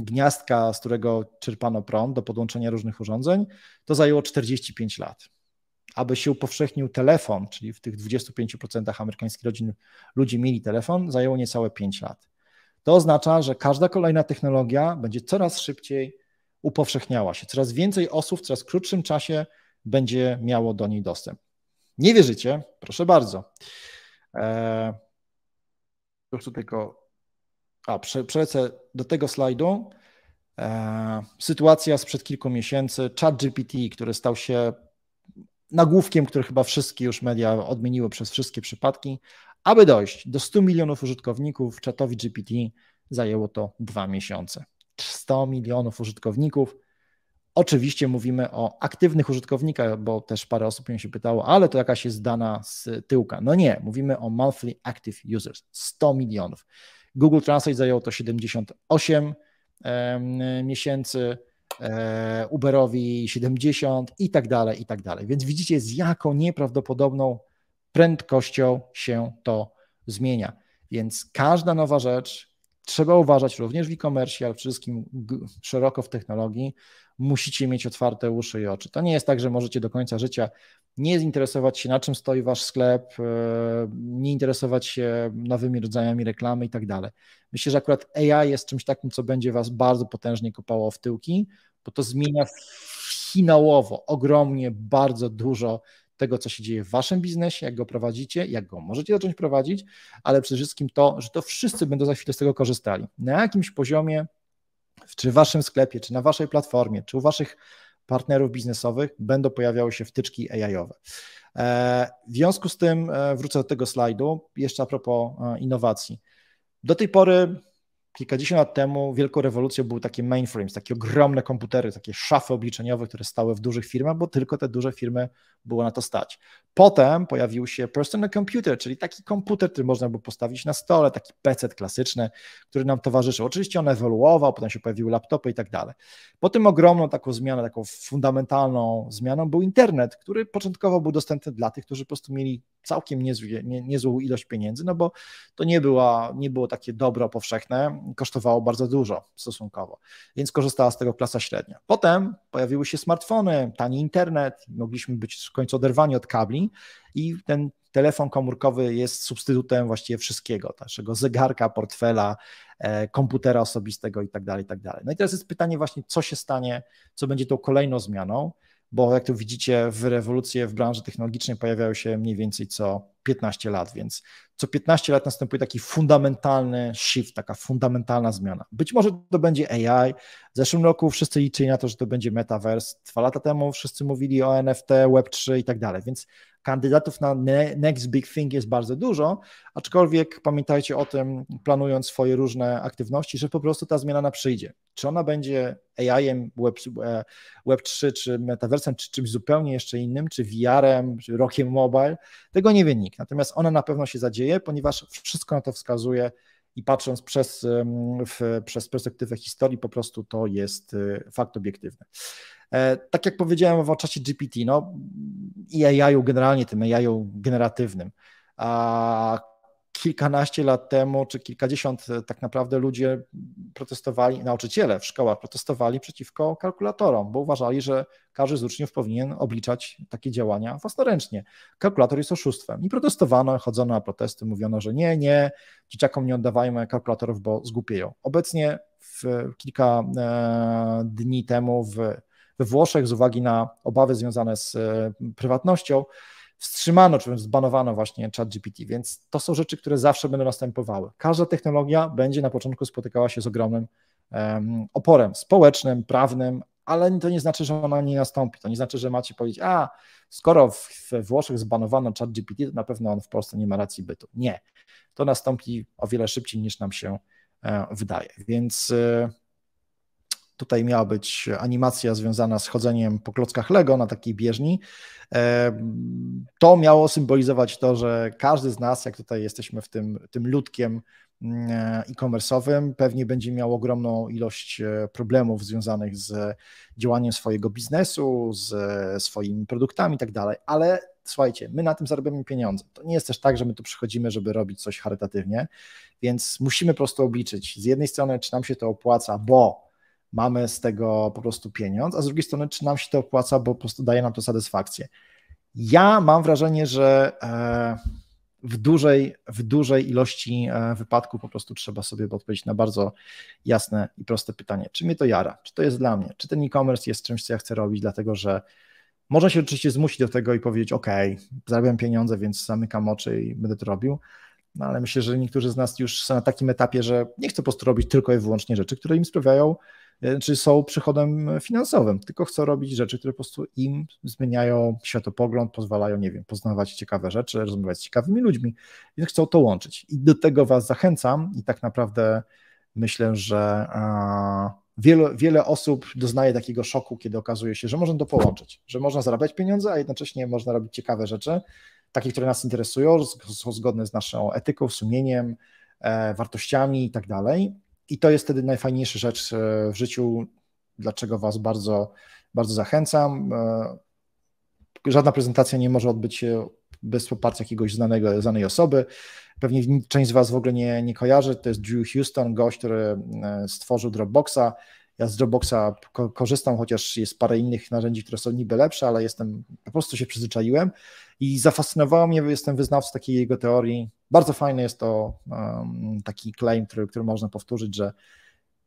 gniazdka, z którego czerpano prąd do podłączenia różnych urządzeń, to zajęło 45 lat. Aby się upowszechnił telefon, czyli w tych 25% amerykańskich rodzin ludzie mieli telefon, zajęło niecałe 5 lat. To oznacza, że każda kolejna technologia będzie coraz szybciej upowszechniała się. Coraz więcej osób w coraz krótszym czasie będzie miało do niej dostęp. Nie wierzycie? Proszę bardzo. Eee, tu tylko. A, przelecę do tego slajdu. E, sytuacja sprzed kilku miesięcy, chat GPT, który stał się nagłówkiem, który chyba wszystkie już media odmieniły przez wszystkie przypadki. Aby dojść do 100 milionów użytkowników, chatowi GPT zajęło to dwa miesiące. 100 milionów użytkowników Oczywiście mówimy o aktywnych użytkownikach, bo też parę osób mnie się pytało, ale to jakaś jest dana z tyłka. No nie, mówimy o monthly active users 100 milionów. Google Translate zajęło to 78 e, miesięcy, e, Uberowi 70 i tak dalej, i tak dalej. Więc widzicie, z jaką nieprawdopodobną prędkością się to zmienia. Więc każda nowa rzecz trzeba uważać również w e-commerce, ale przede wszystkim szeroko w technologii, musicie mieć otwarte uszy i oczy. To nie jest tak, że możecie do końca życia nie zainteresować się, na czym stoi wasz sklep, e, nie interesować się nowymi rodzajami reklamy i tak dalej. Myślę, że akurat AI jest czymś takim, co będzie was bardzo potężnie kopało w tyłki, bo to zmienia finałowo ogromnie bardzo dużo tego, co się dzieje w waszym biznesie, jak go prowadzicie, jak go możecie zacząć prowadzić, ale przede wszystkim to, że to wszyscy będą za chwilę z tego korzystali. Na jakimś poziomie czy w waszym sklepie, czy na waszej platformie, czy u waszych partnerów biznesowych będą pojawiały się wtyczki AI-owe. E, w związku z tym e, wrócę do tego slajdu, jeszcze a propos e, innowacji. Do tej pory kilkadziesiąt lat temu wielką rewolucją były takie mainframes, takie ogromne komputery, takie szafy obliczeniowe, które stały w dużych firmach, bo tylko te duże firmy było na to stać. Potem pojawił się personal computer, czyli taki komputer, który można było postawić na stole, taki PC klasyczny, który nam towarzyszył. Oczywiście on ewoluował, potem się pojawiły laptopy i tak dalej. Potem ogromną taką zmianą, taką fundamentalną zmianą był internet, który początkowo był dostępny dla tych, którzy po prostu mieli całkiem nie, niezłą ilość pieniędzy, no bo to nie, była, nie było takie dobro powszechne, kosztowało bardzo dużo stosunkowo, więc korzystała z tego klasa średnia. Potem pojawiły się smartfony, tani internet, mogliśmy być w końcu oderwani od kabli i ten telefon komórkowy jest substytutem właściwie wszystkiego, naszego zegarka, portfela, e, komputera osobistego itd., tak itd. Tak no i teraz jest pytanie właśnie, co się stanie, co będzie tą kolejną zmianą bo jak tu widzicie, w rewolucje w branży technologicznej pojawiają się mniej więcej co 15 lat, więc co 15 lat następuje taki fundamentalny shift, taka fundamentalna zmiana. Być może to będzie AI. W zeszłym roku wszyscy liczyli na to, że to będzie metaverse. Dwa lata temu wszyscy mówili o NFT, Web3 i tak dalej, więc kandydatów na next big thing jest bardzo dużo, aczkolwiek pamiętajcie o tym, planując swoje różne aktywności, że po prostu ta zmiana przyjdzie. Czy ona będzie AI-em, Web, e, Web3, czy metaversem, czy czymś zupełnie jeszcze innym, czy VR-em, czy rokiem mobile, tego nie wie nikt. Natomiast ona na pewno się zadzieje, ponieważ wszystko na to wskazuje, i patrząc przez, w, przez perspektywę historii, po prostu to jest y, fakt obiektywny. E, tak jak powiedziałem o czacie GPT, no i ai generalnie, tym AI-u generatywnym, a, kilkanaście lat temu, czy kilkadziesiąt e, tak naprawdę ludzie protestowali, nauczyciele w szkołach protestowali przeciwko kalkulatorom, bo uważali, że każdy z uczniów powinien obliczać takie działania własnoręcznie. Kalkulator jest oszustwem. I protestowano, chodzono na protesty, mówiono, że nie, nie, dzieciakom nie oddawajmy kalkulatorów, bo zgłupieją. Obecnie w kilka e, dni temu w, we Włoszech z uwagi na obawy związane z e, prywatnością wstrzymano czy zbanowano właśnie ChatGPT, więc to są rzeczy, które zawsze będą następowały. Każda technologia będzie na początku spotykała się z ogromnym um, oporem społecznym, prawnym, ale to nie znaczy, że ona nie nastąpi. To nie znaczy, że macie powiedzieć, a skoro w, Włoszech zbanowano ChatGPT, to na pewno on w Polsce nie ma racji bytu. Nie. To nastąpi o wiele szybciej niż nam się e, wydaje. Więc e, Tutaj miała być animacja związana z chodzeniem po klockach Lego na takiej bieżni. E, to miało symbolizować to, że każdy z nas, jak tutaj jesteśmy w tym, tym ludkiem mm, e, e-commerce'owym, pewnie będzie miał ogromną ilość e, problemów związanych z działaniem swojego biznesu, z swoimi produktami i tak dalej, ale słuchajcie, my na tym zarabiamy pieniądze. To nie jest też tak, że my tu przychodzimy, żeby robić coś charytatywnie, więc musimy po prostu obliczyć z jednej strony, czy nam się to opłaca, bo mamy z tego po prostu pieniądz, a z drugiej strony, czy nam się to opłaca, bo po prostu daje nam to satysfakcję. Ja mam wrażenie, że e, w dużej, w dużej ilości e, wypadków po prostu trzeba sobie odpowiedzieć na bardzo jasne i proste pytanie, czy mnie to jara, czy to jest dla mnie, czy ten e-commerce jest czymś, co ja chcę robić, dlatego że można się oczywiście zmusić do tego i powiedzieć, ok, zarabiam pieniądze, więc zamykam oczy i będę to robił, no ale myślę, że niektórzy z nas już są na takim etapie, że nie chcą po prostu robić tylko i wyłącznie rzeczy, które im sprawiają E, czy są przychodem finansowym, tylko chcą robić rzeczy, które po prostu im zmieniają światopogląd, pozwalają, nie wiem, poznawać ciekawe rzeczy, rozmawiać z ciekawymi ludźmi, więc chcą to łączyć. I do tego Was zachęcam i tak naprawdę myślę, że wiele, wiele osób doznaje takiego szoku, kiedy okazuje się, że można to połączyć, że można zarabiać pieniądze, a jednocześnie można robić ciekawe rzeczy, takie, które nas interesują, są zgodne z naszą etyką, sumieniem, e, wartościami i tak dalej. I to jest wtedy najfajniejsza rzecz e, w życiu, dlaczego Was bardzo, bardzo zachęcam. E, żadna prezentacja nie może odbyć się bez poparcia jakiegoś znanego, znanej osoby. Pewnie część z Was w ogóle nie, nie kojarzy. To jest Drew Houston, gość, który e, stworzył Dropboxa. Ja z Dropboxa ko korzystam, chociaż jest parę innych narzędzi, które są niby lepsze, ale jestem, po prostu się przyzwyczaiłem i zafascynowało mnie, jestem wyznawcą takiej jego teorii bardzo fajny jest to um, taki claim, który, który można powtórzyć, że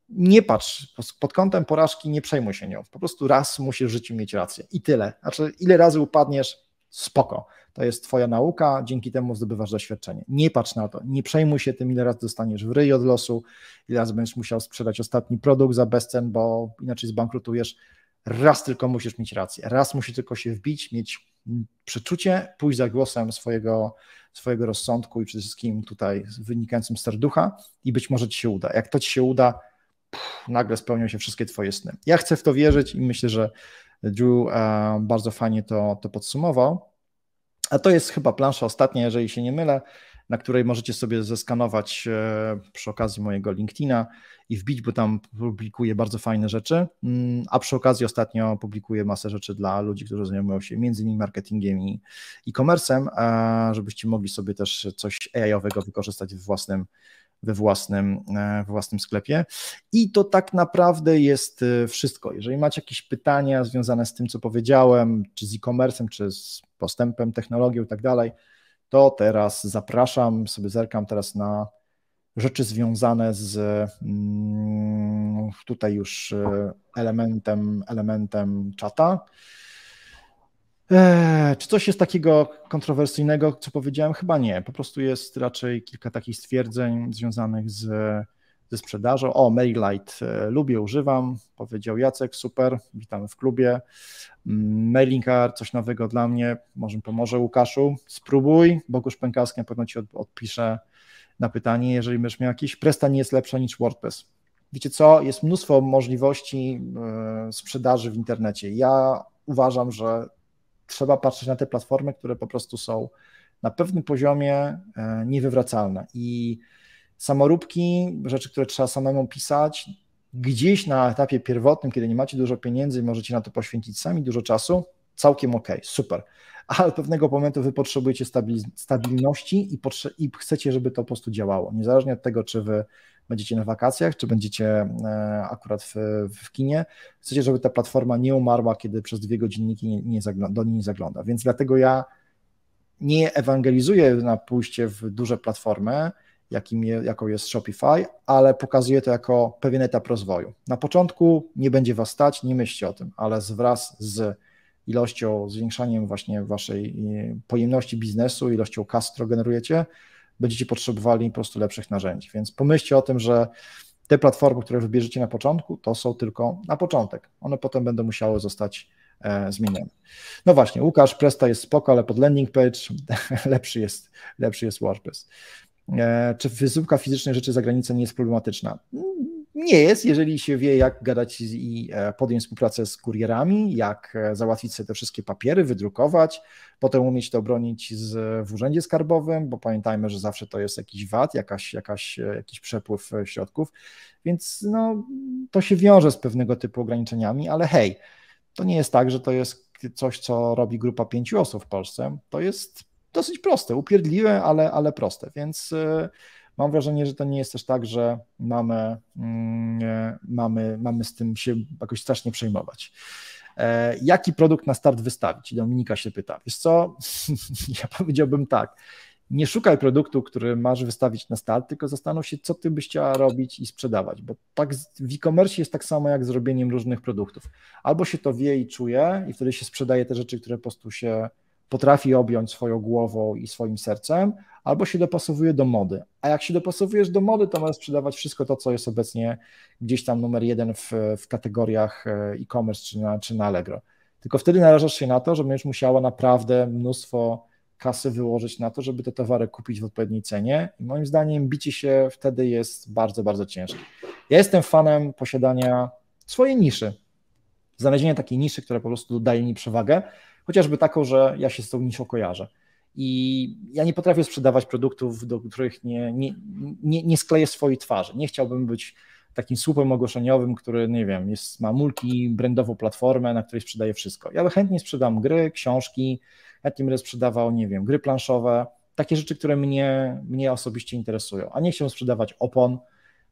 nie patrz pod kątem porażki, nie przejmuj się nią. Po prostu raz musisz w życiu mieć rację i tyle. Znaczy, ile razy upadniesz, spoko. To jest Twoja nauka, dzięki temu zdobywasz doświadczenie. Nie patrz na to, nie przejmuj się tym, ile razy dostaniesz w ryj od losu, ile razy będziesz musiał sprzedać ostatni produkt za bezcen, bo inaczej zbankrutujesz. Raz tylko musisz mieć rację, raz musisz tylko się wbić, mieć przeczucie, pójść za głosem swojego, swojego rozsądku i przede wszystkim tutaj wynikającym z serducha i być może ci się uda. Jak to ci się uda, pff, nagle spełnią się wszystkie twoje sny. Ja chcę w to wierzyć i myślę, że Drew e, bardzo fajnie to, to podsumował. A to jest chyba plansza ostatnia, jeżeli się nie mylę na której możecie sobie zeskanować e, przy okazji mojego LinkedIna i wbić, bo tam publikuję bardzo fajne rzeczy. Mm, a przy okazji ostatnio publikuję masę rzeczy dla ludzi, którzy zajmują się między innymi marketingiem i e-commerce'em, e, żebyście mogli sobie też coś AI-owego wykorzystać w własnym we własnym, e, we własnym sklepie. I to tak naprawdę jest wszystko. Jeżeli macie jakieś pytania związane z tym, co powiedziałem, czy z e-commerce'em, czy z postępem, technologią i tak dalej, to teraz zapraszam, sobie zerkam teraz na rzeczy związane z mm, tutaj już e, elementem, elementem czata. Eee, czy coś jest takiego kontrowersyjnego, co powiedziałem? Chyba nie. Po prostu jest raczej kilka takich stwierdzeń związanych z sprzedażą. O, Lite. lubię, używam, powiedział Jacek, super, witamy w klubie. Mm, Mailingar, coś nowego dla mnie, może pomoże Łukaszu, spróbuj. Bogusz Pękaski na pewno Ci odpisze na pytanie, jeżeli będziesz miał jakiś. Presta nie jest lepsza niż WordPress. Wiecie co, jest mnóstwo możliwości e, sprzedaży w internecie. Ja uważam, że trzeba patrzeć na te platformy, które po prostu są na pewnym poziomie e, niewywracalne i samoróbki, rzeczy, które trzeba samemu pisać. Gdzieś na etapie pierwotnym, kiedy nie macie dużo pieniędzy i możecie na to poświęcić sami dużo czasu, całkiem ok, super. Ale pewnego momentu wy potrzebujecie stabilności i, i chcecie, żeby to po prostu działało. Niezależnie od tego, czy wy będziecie na wakacjach, czy będziecie e, akurat w, w kinie, chcecie, żeby ta platforma nie umarła, kiedy przez dwie godzinki nie, nie do niej nie zagląda. Więc dlatego ja nie ewangelizuję na pójście w duże platformy, jakim je, jaką jest Shopify, ale pokazuje to jako pewien etap rozwoju. Na początku nie będzie Was stać, nie myślcie o tym, ale wraz z ilością, zwiększaniem właśnie Waszej e, pojemności biznesu, ilością kas, którą generujecie, będziecie potrzebowali po prostu lepszych narzędzi. Więc pomyślcie o tym, że te platformy, które wybierzecie na początku, to są tylko na początek. One potem będą musiały zostać e, zmienione. No właśnie, Łukasz, Presta jest spoko, ale pod landing page lepszy jest, lepszy jest WordPress. E, czy wysyłka fizycznej rzeczy za granicę nie jest problematyczna? Nie jest, jeżeli się wie, jak gadać i e, podjąć współpracę z kurierami, jak e, załatwić sobie te wszystkie papiery, wydrukować, potem umieć to bronić z, w urzędzie skarbowym, bo pamiętajmy, że zawsze to jest jakiś VAT, jakaś, jakaś, jakiś przepływ środków, więc no, to się wiąże z pewnego typu ograniczeniami, ale hej, to nie jest tak, że to jest coś, co robi grupa pięciu osób w Polsce. To jest dosyć proste, upierdliwe, ale, ale proste, więc y, mam wrażenie, że to nie jest też tak, że mamy, mm, mamy, mamy z tym się jakoś strasznie przejmować. E, jaki produkt na start wystawić? Dominika się pyta. Wiesz co, ja powiedziałbym tak, nie szukaj produktu, który masz wystawić na start, tylko zastanów się, co ty byś chciała robić i sprzedawać, bo tak w e-commerce jest tak samo jak z robieniem różnych produktów. Albo się to wie i czuje i wtedy się sprzedaje te rzeczy, które po prostu się potrafi objąć swoją głową i swoim sercem, albo się dopasowuje do mody. A jak się dopasowujesz do mody, to możesz sprzedawać wszystko to, co jest obecnie gdzieś tam numer jeden w, w kategoriach e, e-commerce czy na, czy na Allegro. Tylko wtedy narażasz się na to, że będziesz musiała naprawdę mnóstwo kasy wyłożyć na to, żeby te towary kupić w odpowiedniej cenie. I moim zdaniem bicie się wtedy jest bardzo, bardzo ciężkie. Ja jestem fanem posiadania swojej niszy. Znalezienia takiej niszy, która po prostu daje mi przewagę. Chociażby taką, że ja się z tą niszą kojarzę. I ja nie potrafię sprzedawać produktów, do których nie, nie, nie, nie skleję swojej twarzy. Nie chciałbym być takim słupem ogłoszeniowym, który, no nie wiem, jest, ma multi brandową platformę, na której sprzedaje wszystko. Ja chętnie sprzedam gry, książki, chętnie będę sprzedawał, nie wiem, gry planszowe, takie rzeczy, które mnie, mnie osobiście interesują, a nie chciałbym sprzedawać opon,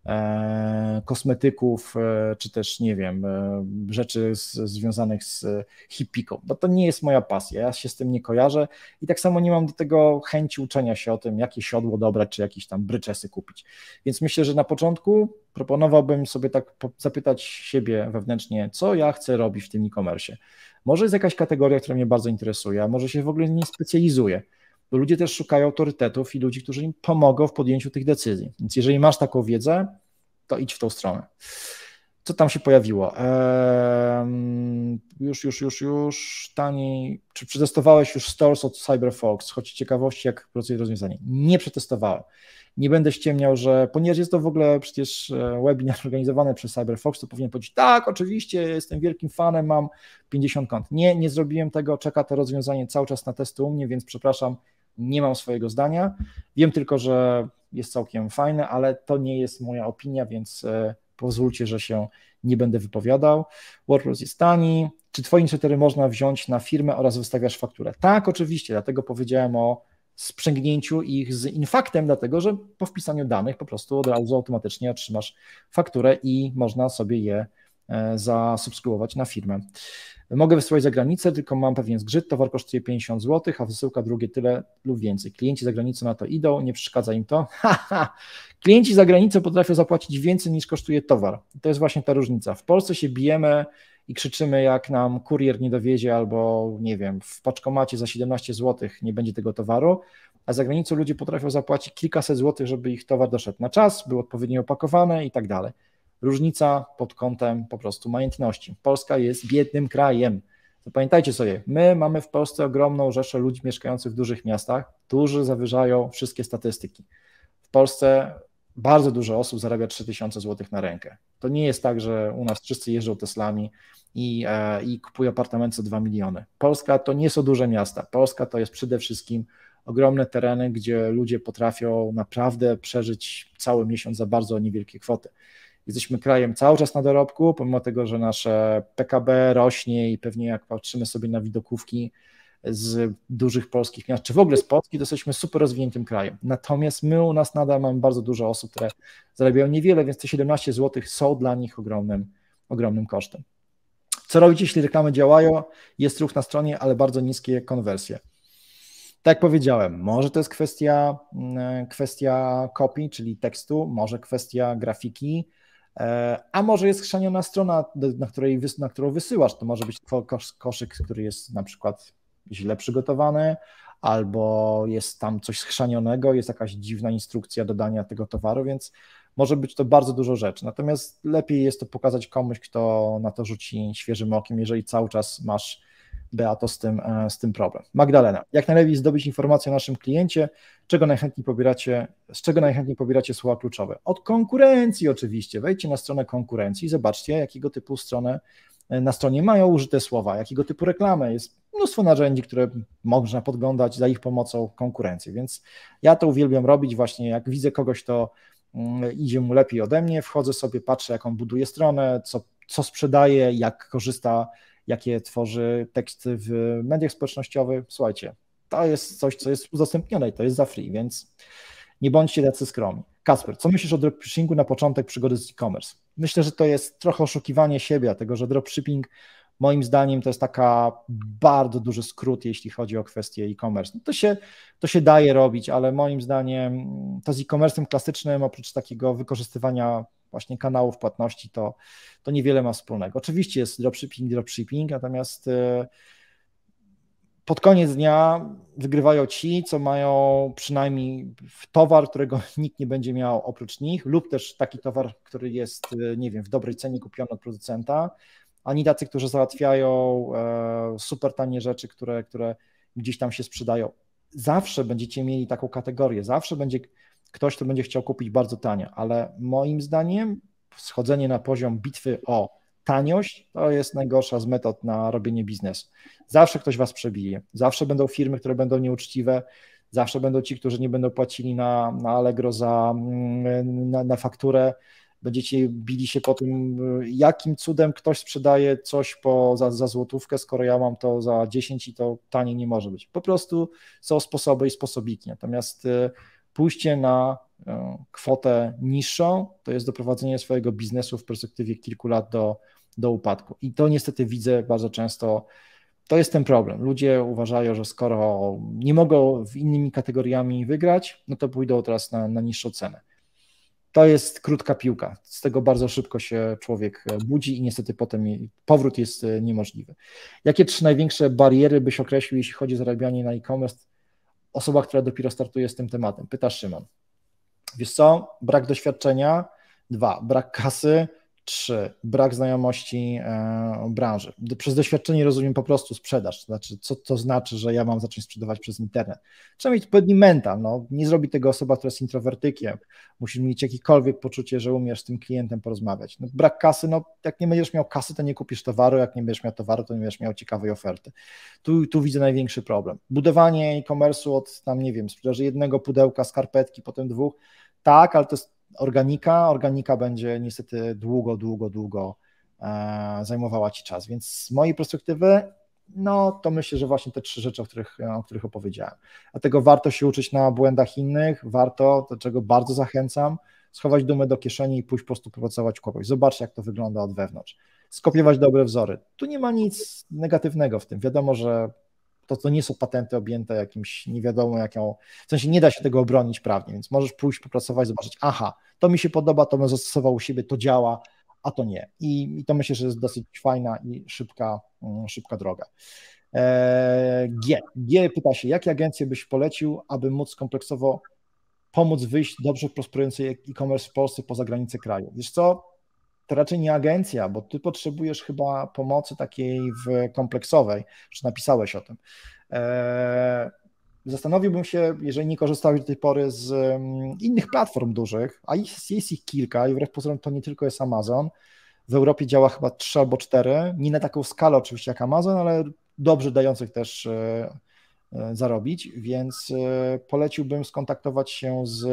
E, kosmetyków, e, czy też, nie wiem, e, rzeczy z, związanych z hipiką, bo no to nie jest moja pasja, ja się z tym nie kojarzę i tak samo nie mam do tego chęci uczenia się o tym, jakie siodło dobrać, czy jakieś tam bryczesy kupić. Więc myślę, że na początku proponowałbym sobie tak zapytać siebie wewnętrznie, co ja chcę robić w tym e-commerce. Może jest jakaś kategoria, która mnie bardzo interesuje, a może się w ogóle nie specjalizuję bo ludzie też szukają autorytetów i ludzi, którzy im pomogą w podjęciu tych decyzji. Więc jeżeli masz taką wiedzę, to idź w tą stronę. Co tam się pojawiło? Eee, już, już, już, już Tani, Czy przetestowałeś już stores od CyberFox? Choć ciekawości, jak pracuje rozwiązanie. Nie przetestowałem. Nie będę ściemniał, że ponieważ jest to w ogóle przecież e, webinar organizowany przez CyberFox, to powinien powiedzieć, tak, oczywiście, jestem wielkim fanem, mam 50 kont. Nie, nie zrobiłem tego, czeka to rozwiązanie cały czas na testy u mnie, więc przepraszam, nie mam swojego zdania. Wiem tylko, że jest całkiem fajne, ale to nie jest moja opinia, więc e, pozwólcie, że się nie będę wypowiadał. WordPress jest tani. Czy twoje inicjatywy można wziąć na firmę oraz wystawiasz fakturę? Tak, oczywiście, dlatego powiedziałem o sprzęgnięciu ich z infaktem, dlatego że po wpisaniu danych po prostu od razu automatycznie otrzymasz fakturę i można sobie je E, zasubskrybować na firmę. Mogę wysyłać za granicę, tylko mam pewien zgrzyt, towar kosztuje 50 zł, a wysyłka drugie tyle lub więcej. Klienci za granicą na to idą, nie przeszkadza im to. Klienci za granicą potrafią zapłacić więcej niż kosztuje towar. To jest właśnie ta różnica. W Polsce się bijemy i krzyczymy, jak nam kurier nie dowiezie, albo nie wiem, w paczkomacie za 17 zł nie będzie tego towaru, a za granicą ludzie potrafią zapłacić kilkaset złotych, żeby ich towar doszedł na czas, był odpowiednio opakowany i tak dalej różnica pod kątem po prostu majątności. Polska jest biednym krajem. pamiętajcie sobie, my mamy w Polsce ogromną rzeszę ludzi mieszkających w dużych miastach, którzy zawyżają wszystkie statystyki. W Polsce bardzo dużo osób zarabia 3000 zł na rękę. To nie jest tak, że u nas wszyscy jeżdżą Teslami i, e, i kupują apartamenty za 2 miliony. Polska to nie są duże miasta. Polska to jest przede wszystkim ogromne tereny, gdzie ludzie potrafią naprawdę przeżyć cały miesiąc za bardzo niewielkie kwoty. Jesteśmy krajem cały czas na dorobku, pomimo tego, że nasze PKB rośnie i pewnie jak patrzymy sobie na widokówki z dużych polskich miast, czy w ogóle z Polski, to jesteśmy super rozwiniętym krajem. Natomiast my u nas nadal mamy bardzo dużo osób, które zarabiają niewiele, więc te 17 zł są dla nich ogromnym, ogromnym kosztem. Co robić, jeśli reklamy działają? Jest ruch na stronie, ale bardzo niskie konwersje. Tak jak powiedziałem, może to jest kwestia, mm, kwestia kopii, czyli tekstu, może kwestia grafiki, E, a może jest chrzaniona strona, na, której, na którą wysyłasz. To może być koszyk, który jest na przykład źle przygotowany, albo jest tam coś schrzanionego, jest jakaś dziwna instrukcja dodania tego towaru, więc może być to bardzo dużo rzeczy. Natomiast lepiej jest to pokazać komuś, kto na to rzuci świeżym okiem, jeżeli cały czas masz Beato z tym, e, z tym problem. Magdalena, jak najlepiej zdobyć informacje o naszym kliencie, czego najchętniej pobieracie, z czego najchętniej pobieracie słowa kluczowe? Od konkurencji oczywiście. Wejdźcie na stronę konkurencji, zobaczcie, jakiego typu stronę e, na stronie mają użyte słowa, jakiego typu reklamy. Jest mnóstwo narzędzi, które można podglądać za ich pomocą konkurencji. więc ja to uwielbiam robić właśnie, jak widzę kogoś, to mm, idzie mu lepiej ode mnie, wchodzę sobie, patrzę, jak on buduje stronę, co, co sprzedaje, jak korzysta jakie tworzy teksty w mediach społecznościowych. Słuchajcie, to jest coś, co jest udostępnione i to jest za free, więc nie bądźcie tacy skromni. Kasper, co myślisz o dropshippingu na początek przygody z e-commerce? Myślę, że to jest trochę oszukiwanie siebie, dlatego że dropshipping moim zdaniem to jest taka bardzo duży skrót, jeśli chodzi o kwestie e-commerce. No to, się, to się daje robić, ale moim zdaniem to z e-commerce'em klasycznym, oprócz takiego wykorzystywania właśnie kanałów płatności, to, to niewiele ma wspólnego. Oczywiście jest dropshipping, dropshipping, natomiast e, pod koniec dnia wygrywają ci, co mają przynajmniej towar, którego nikt nie będzie miał oprócz nich, lub też taki towar, który jest, e, nie wiem, w dobrej cenie kupiony od producenta, ani tacy, którzy załatwiają e, super tanie rzeczy, które, które gdzieś tam się sprzedają. Zawsze będziecie mieli taką kategorię, zawsze będzie ktoś, kto będzie chciał kupić bardzo tanio, ale moim zdaniem schodzenie na poziom bitwy o taniość to jest najgorsza z metod na robienie biznesu. Zawsze ktoś was przebije, zawsze będą firmy, które będą nieuczciwe, zawsze będą ci, którzy nie będą płacili na, na Allegro za, mm, na, na fakturę, będziecie bili się po tym, jakim cudem ktoś sprzedaje coś po, za, za złotówkę, skoro ja mam to za 10 i to taniej nie może być. Po prostu są sposoby i sposobiki. Natomiast y, pójście na e, kwotę niższą, to jest doprowadzenie swojego biznesu w perspektywie kilku lat do, do upadku. I to niestety widzę bardzo często. To jest ten problem. Ludzie uważają, że skoro nie mogą w innymi kategoriami wygrać, no to pójdą teraz na, na niższą cenę. To jest krótka piłka. Z tego bardzo szybko się człowiek budzi i niestety potem powrót jest niemożliwy. Jakie trzy największe bariery byś określił, jeśli chodzi o zarabianie na e-commerce osoba, która dopiero startuje z tym tematem. Pyta Szymon. Wiesz co? Brak doświadczenia. Dwa, brak kasy. Trzy, brak znajomości e, branży. Przez doświadczenie rozumiem po prostu sprzedaż. Znaczy, co to znaczy, że ja mam zacząć sprzedawać przez internet? Trzeba mieć odpowiedni mental. No. Nie zrobi tego osoba, która jest introwertykiem. Musisz mieć jakiekolwiek poczucie, że umiesz z tym klientem porozmawiać. No, brak kasy, no jak nie będziesz miał kasy, to nie kupisz towaru. Jak nie będziesz miał towaru, to nie będziesz miał ciekawej oferty. Tu, tu widzę największy problem. Budowanie e commerce od tam, nie wiem, sprzedaży jednego pudełka, skarpetki, potem dwóch. Tak, ale to jest organika. Organika będzie niestety długo, długo, długo e, zajmowała Ci czas. Więc z mojej perspektywy, no to myślę, że właśnie te trzy rzeczy, o których, o których opowiedziałem. Dlatego warto się uczyć na błędach innych, warto, do czego bardzo zachęcam, schować dumę do kieszeni i pójść po prostu pracować kogoś. Zobacz, jak to wygląda od wewnątrz. Skopiować dobre wzory. Tu nie ma nic negatywnego w tym. Wiadomo, że to to nie są patenty objęte jakimś nie wiadomo jaką, w sensie nie da się tego obronić prawnie, więc możesz pójść, popracować, zobaczyć, aha, to mi się podoba, to bym zastosował u siebie, to działa, a to nie. I, i to myślę, że jest dosyć fajna i szybka, mm, szybka droga. Eee, G. G pyta się, jakie agencje byś polecił, aby móc kompleksowo pomóc wyjść dobrze prosperującej e-commerce w Polsce poza granicę kraju? Wiesz co, to raczej nie agencja, bo ty potrzebujesz chyba pomocy takiej w kompleksowej, czy napisałeś o tym. E, zastanowiłbym się, jeżeli nie korzystałeś do tej pory z mm, innych platform dużych, a jest, jest ich kilka i wbrew pozorom to nie tylko jest Amazon. W Europie działa chyba trzy albo cztery, nie na taką skalę oczywiście jak Amazon, ale dobrze dających też e, e, zarobić, więc poleciłbym skontaktować się z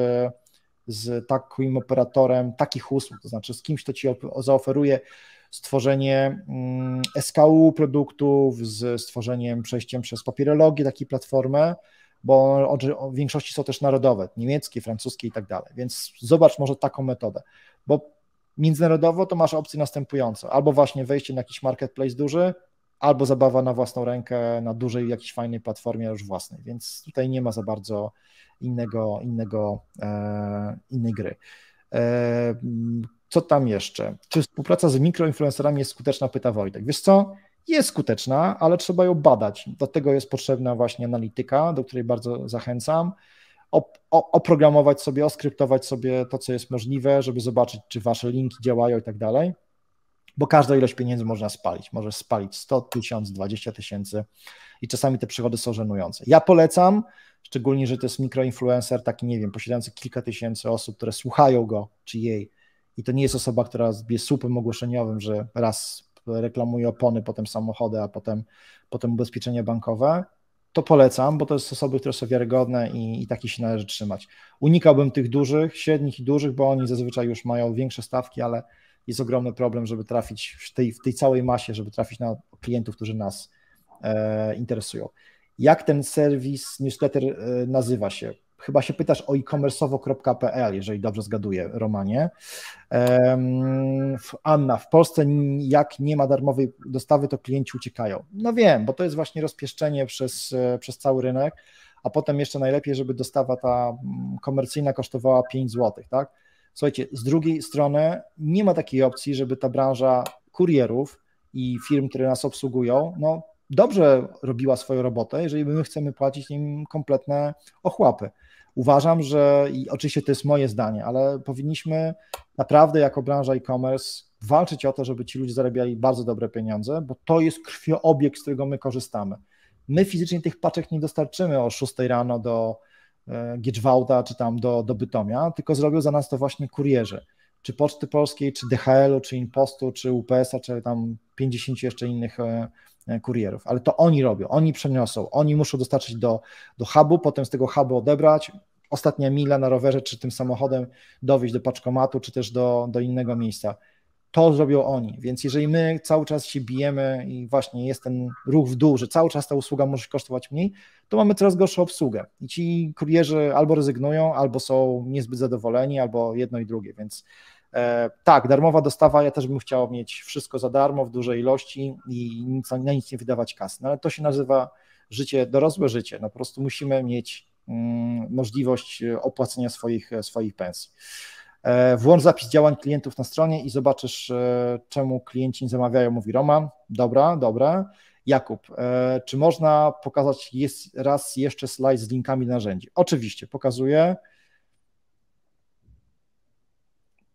z takim operatorem takich usług, to znaczy z kimś, kto ci zaoferuje stworzenie mm, SKU produktów, z stworzeniem, przejściem przez papierologię, takiej platformy, bo w większości są też narodowe, niemieckie, francuskie i tak dalej. Więc zobacz może taką metodę, bo międzynarodowo to masz opcje następujące: albo właśnie wejście na jakiś marketplace duży, albo zabawa na własną rękę na dużej, jakiejś fajnej platformie już własnej. Więc tutaj nie ma za bardzo innego, innego, e, innej gry. E, co tam jeszcze? Czy współpraca z mikroinfluencerami jest skuteczna? Pyta Wojtek. Wiesz co? Jest skuteczna, ale trzeba ją badać. Do tego jest potrzebna właśnie analityka, do której bardzo zachęcam. oprogramować sobie, oskryptować sobie to, co jest możliwe, żeby zobaczyć, czy wasze linki działają i tak dalej. Bo każda ilość pieniędzy można spalić. Możesz spalić 100 1000, 20 tysięcy i czasami te przychody są żenujące. Ja polecam Szczególnie, że to jest mikroinfluencer, taki, nie wiem, posiadający kilka tysięcy osób, które słuchają go czy jej. I to nie jest osoba, która jest słupem ogłoszeniowym, że raz reklamuje opony, potem samochody, a potem, potem ubezpieczenia bankowe. To polecam, bo to są osoby, które są wiarygodne i, i się należy trzymać. Unikałbym tych dużych, średnich i dużych, bo oni zazwyczaj już mają większe stawki, ale jest ogromny problem, żeby trafić w tej, w tej całej masie, żeby trafić na klientów, którzy nas e, interesują jak ten serwis newsletter e, nazywa się. Chyba się pytasz o e-commerceowo.pl, jeżeli dobrze zgaduję, Romanie. Anna, w Polsce jak nie ma darmowej dostawy, to klienci uciekają. No wiem, bo to jest właśnie rozpieszczenie przez, e, przez cały rynek, a potem jeszcze najlepiej, żeby dostawa ta mm, komercyjna kosztowała 5 zł, tak? Słuchajcie, z drugiej strony nie ma takiej opcji, żeby ta branża kurierów i firm, które nas obsługują, no dobrze robiła swoją robotę, jeżeli my chcemy płacić im kompletne ochłapy. Uważam, że i oczywiście to jest moje zdanie, ale powinniśmy naprawdę jako branża e-commerce walczyć o to, żeby ci ludzie zarabiali bardzo dobre pieniądze, bo to jest krwioobieg, z którego my korzystamy. My fizycznie tych paczek nie dostarczymy o 6 rano do e, Gieczwałta czy tam do, do Bytomia, tylko zrobią za nas to właśnie kurierzy czy Poczty Polskiej, czy DHL-u, czy Impostu, czy UPS-a, czy tam 50 jeszcze innych e, E, kurierów, ale to oni robią, oni przeniosą, oni muszą dostarczyć do, do hubu, potem z tego hubu odebrać, ostatnia mila na rowerze czy tym samochodem dowieść do paczkomatu czy też do, do innego miejsca. To zrobią oni, więc jeżeli my cały czas się bijemy i właśnie jest ten ruch w dół, że cały czas ta usługa może kosztować mniej, to mamy coraz gorszą obsługę i ci kurierzy albo rezygnują, albo są niezbyt zadowoleni, albo jedno i drugie, więc E, tak, darmowa dostawa, ja też bym chciał mieć wszystko za darmo, w dużej ilości i nic, na nic nie wydawać kasy, no ale to się nazywa życie, dorosłe życie, no po prostu musimy mieć mm, możliwość e, opłacenia swoich, e, swoich pensji. Włącz zapis działań klientów na stronie i zobaczysz, czemu klienci nie zamawiają, mówi Roman. Dobra, dobra. Jakub, czy można pokazać jest raz jeszcze slajd z linkami narzędzi? Oczywiście, pokazuję.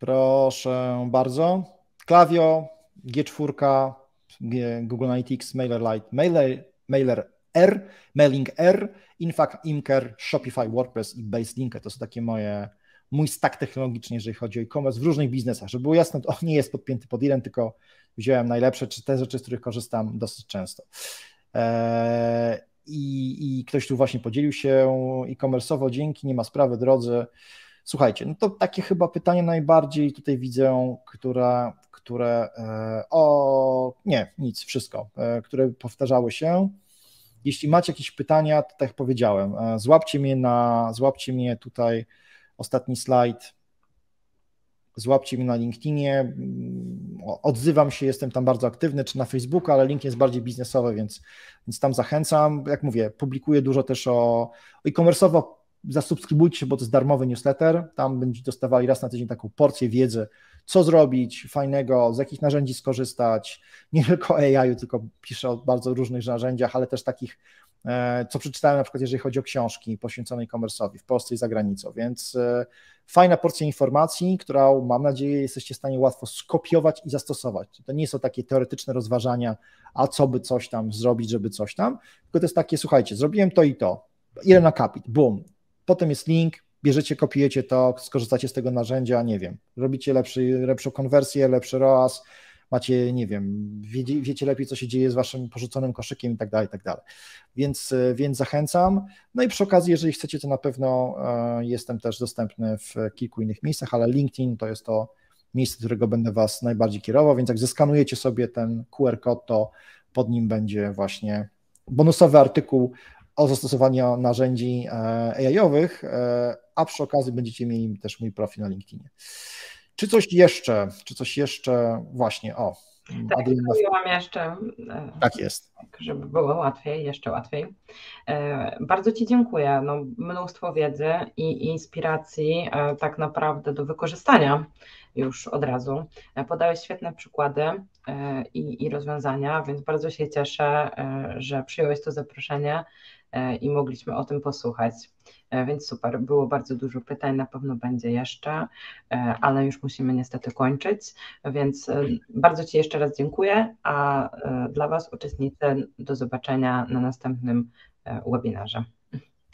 Proszę bardzo. Klawio, G4, Google Analytics, MailerLite, Mailer, Mailer R, Mailing R, Infact, Imker, Shopify, WordPress i Baselinker. To są takie moje, mój stack technologiczny, jeżeli chodzi o e-commerce w różnych biznesach. Żeby było jasne, to nie jest podpięty pod jeden, tylko wziąłem najlepsze, czy te rzeczy, z których korzystam dosyć często. Eee, i, I, ktoś tu właśnie podzielił się e-commerce'owo, dzięki, nie ma sprawy, drodzy. Słuchajcie, no to takie chyba pytanie najbardziej tutaj widzę, które, które o nie, nic, wszystko, e, które powtarzały się. Jeśli macie jakieś pytania, to tak jak powiedziałem, e, złapcie mnie na, złapcie mnie tutaj ostatni slajd, złapcie mnie na LinkedInie. Mm, odzywam się, jestem tam bardzo aktywny, czy na Facebooku, ale link jest bardziej biznesowy, więc, więc tam zachęcam. Jak mówię, publikuję dużo też o e-commerce'owo Zasubskrybujcie się, bo to jest darmowy newsletter. Tam będziecie dostawali raz na tydzień taką porcję wiedzy, co zrobić fajnego, z jakich narzędzi skorzystać. Nie tylko AI, tylko piszę o bardzo różnych narzędziach, ale też takich, e, co przeczytałem na przykład, jeżeli chodzi o książki poświęcone e-commerce'owi w Polsce i za granicą. Więc e, fajna porcja informacji, którą mam nadzieję jesteście w stanie łatwo skopiować i zastosować. To nie są takie teoretyczne rozważania, a co by coś tam zrobić, żeby coś tam, tylko to jest takie, słuchajcie, zrobiłem to i to, ile na kapit, bum, Potem jest link, bierzecie, kopiujecie to, skorzystacie z tego narzędzia, nie wiem, robicie lepszy, lepszą konwersję, lepszy ROAS, macie, nie wiem, wiecie, wiecie lepiej, co się dzieje z waszym porzuconym koszykiem i tak dalej, i tak dalej. Więc, e, więc zachęcam. No i przy okazji, jeżeli chcecie, to na pewno e, jestem też dostępny w kilku innych miejscach, ale LinkedIn to jest to miejsce, którego będę was najbardziej kierował, więc jak zeskanujecie sobie ten QR kod, to pod nim będzie właśnie bonusowy artykuł o zastosowaniu narzędzi e, AI-owych, e, a przy okazji będziecie mieli też mój profil na LinkedInie. Czy coś jeszcze? Czy coś jeszcze? Właśnie, o. Tak, Adriana... jeszcze. E, tak jest. Tak, żeby było łatwiej, jeszcze łatwiej. Bardzo Ci dziękuję. No, mnóstwo wiedzy i inspiracji tak naprawdę do wykorzystania już od razu. Podałeś świetne przykłady i, i rozwiązania, więc bardzo się cieszę, że przyjąłeś to zaproszenie E, i mogliśmy o tym posłuchać. E, więc super, było bardzo dużo pytań, na pewno będzie jeszcze, e, ale już musimy niestety kończyć. Więc bardzo Ci jeszcze raz dziękuję, a dla Was uczestnicy do zobaczenia na następnym webinarze.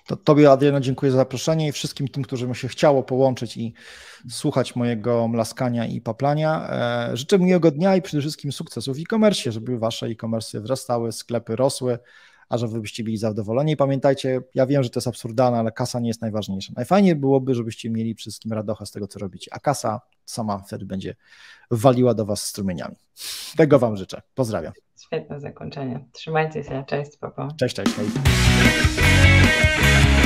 To Tobie, Adriano, dziękuję za zaproszenie i wszystkim tym, którzy mu się chciało połączyć i słuchać mojego mlaskania i paplania. Życzę miłego dnia i przede wszystkim sukcesów w e-commerce, żeby Wasze e-commerce wzrastały, sklepy rosły a żebyście byli zadowoleni. pamiętajcie, ja wiem, że to jest absurdalne, ale kasa nie jest najważniejsza. Najfajniej byłoby, żebyście mieli wszystkim radocha z tego, co robicie, a kasa sama wtedy będzie waliła do was strumieniami. Tego wam życzę. Pozdrawiam. Świetne zakończenie. Trzymajcie się. Cześć, papa. Cześć, cześć. Hej.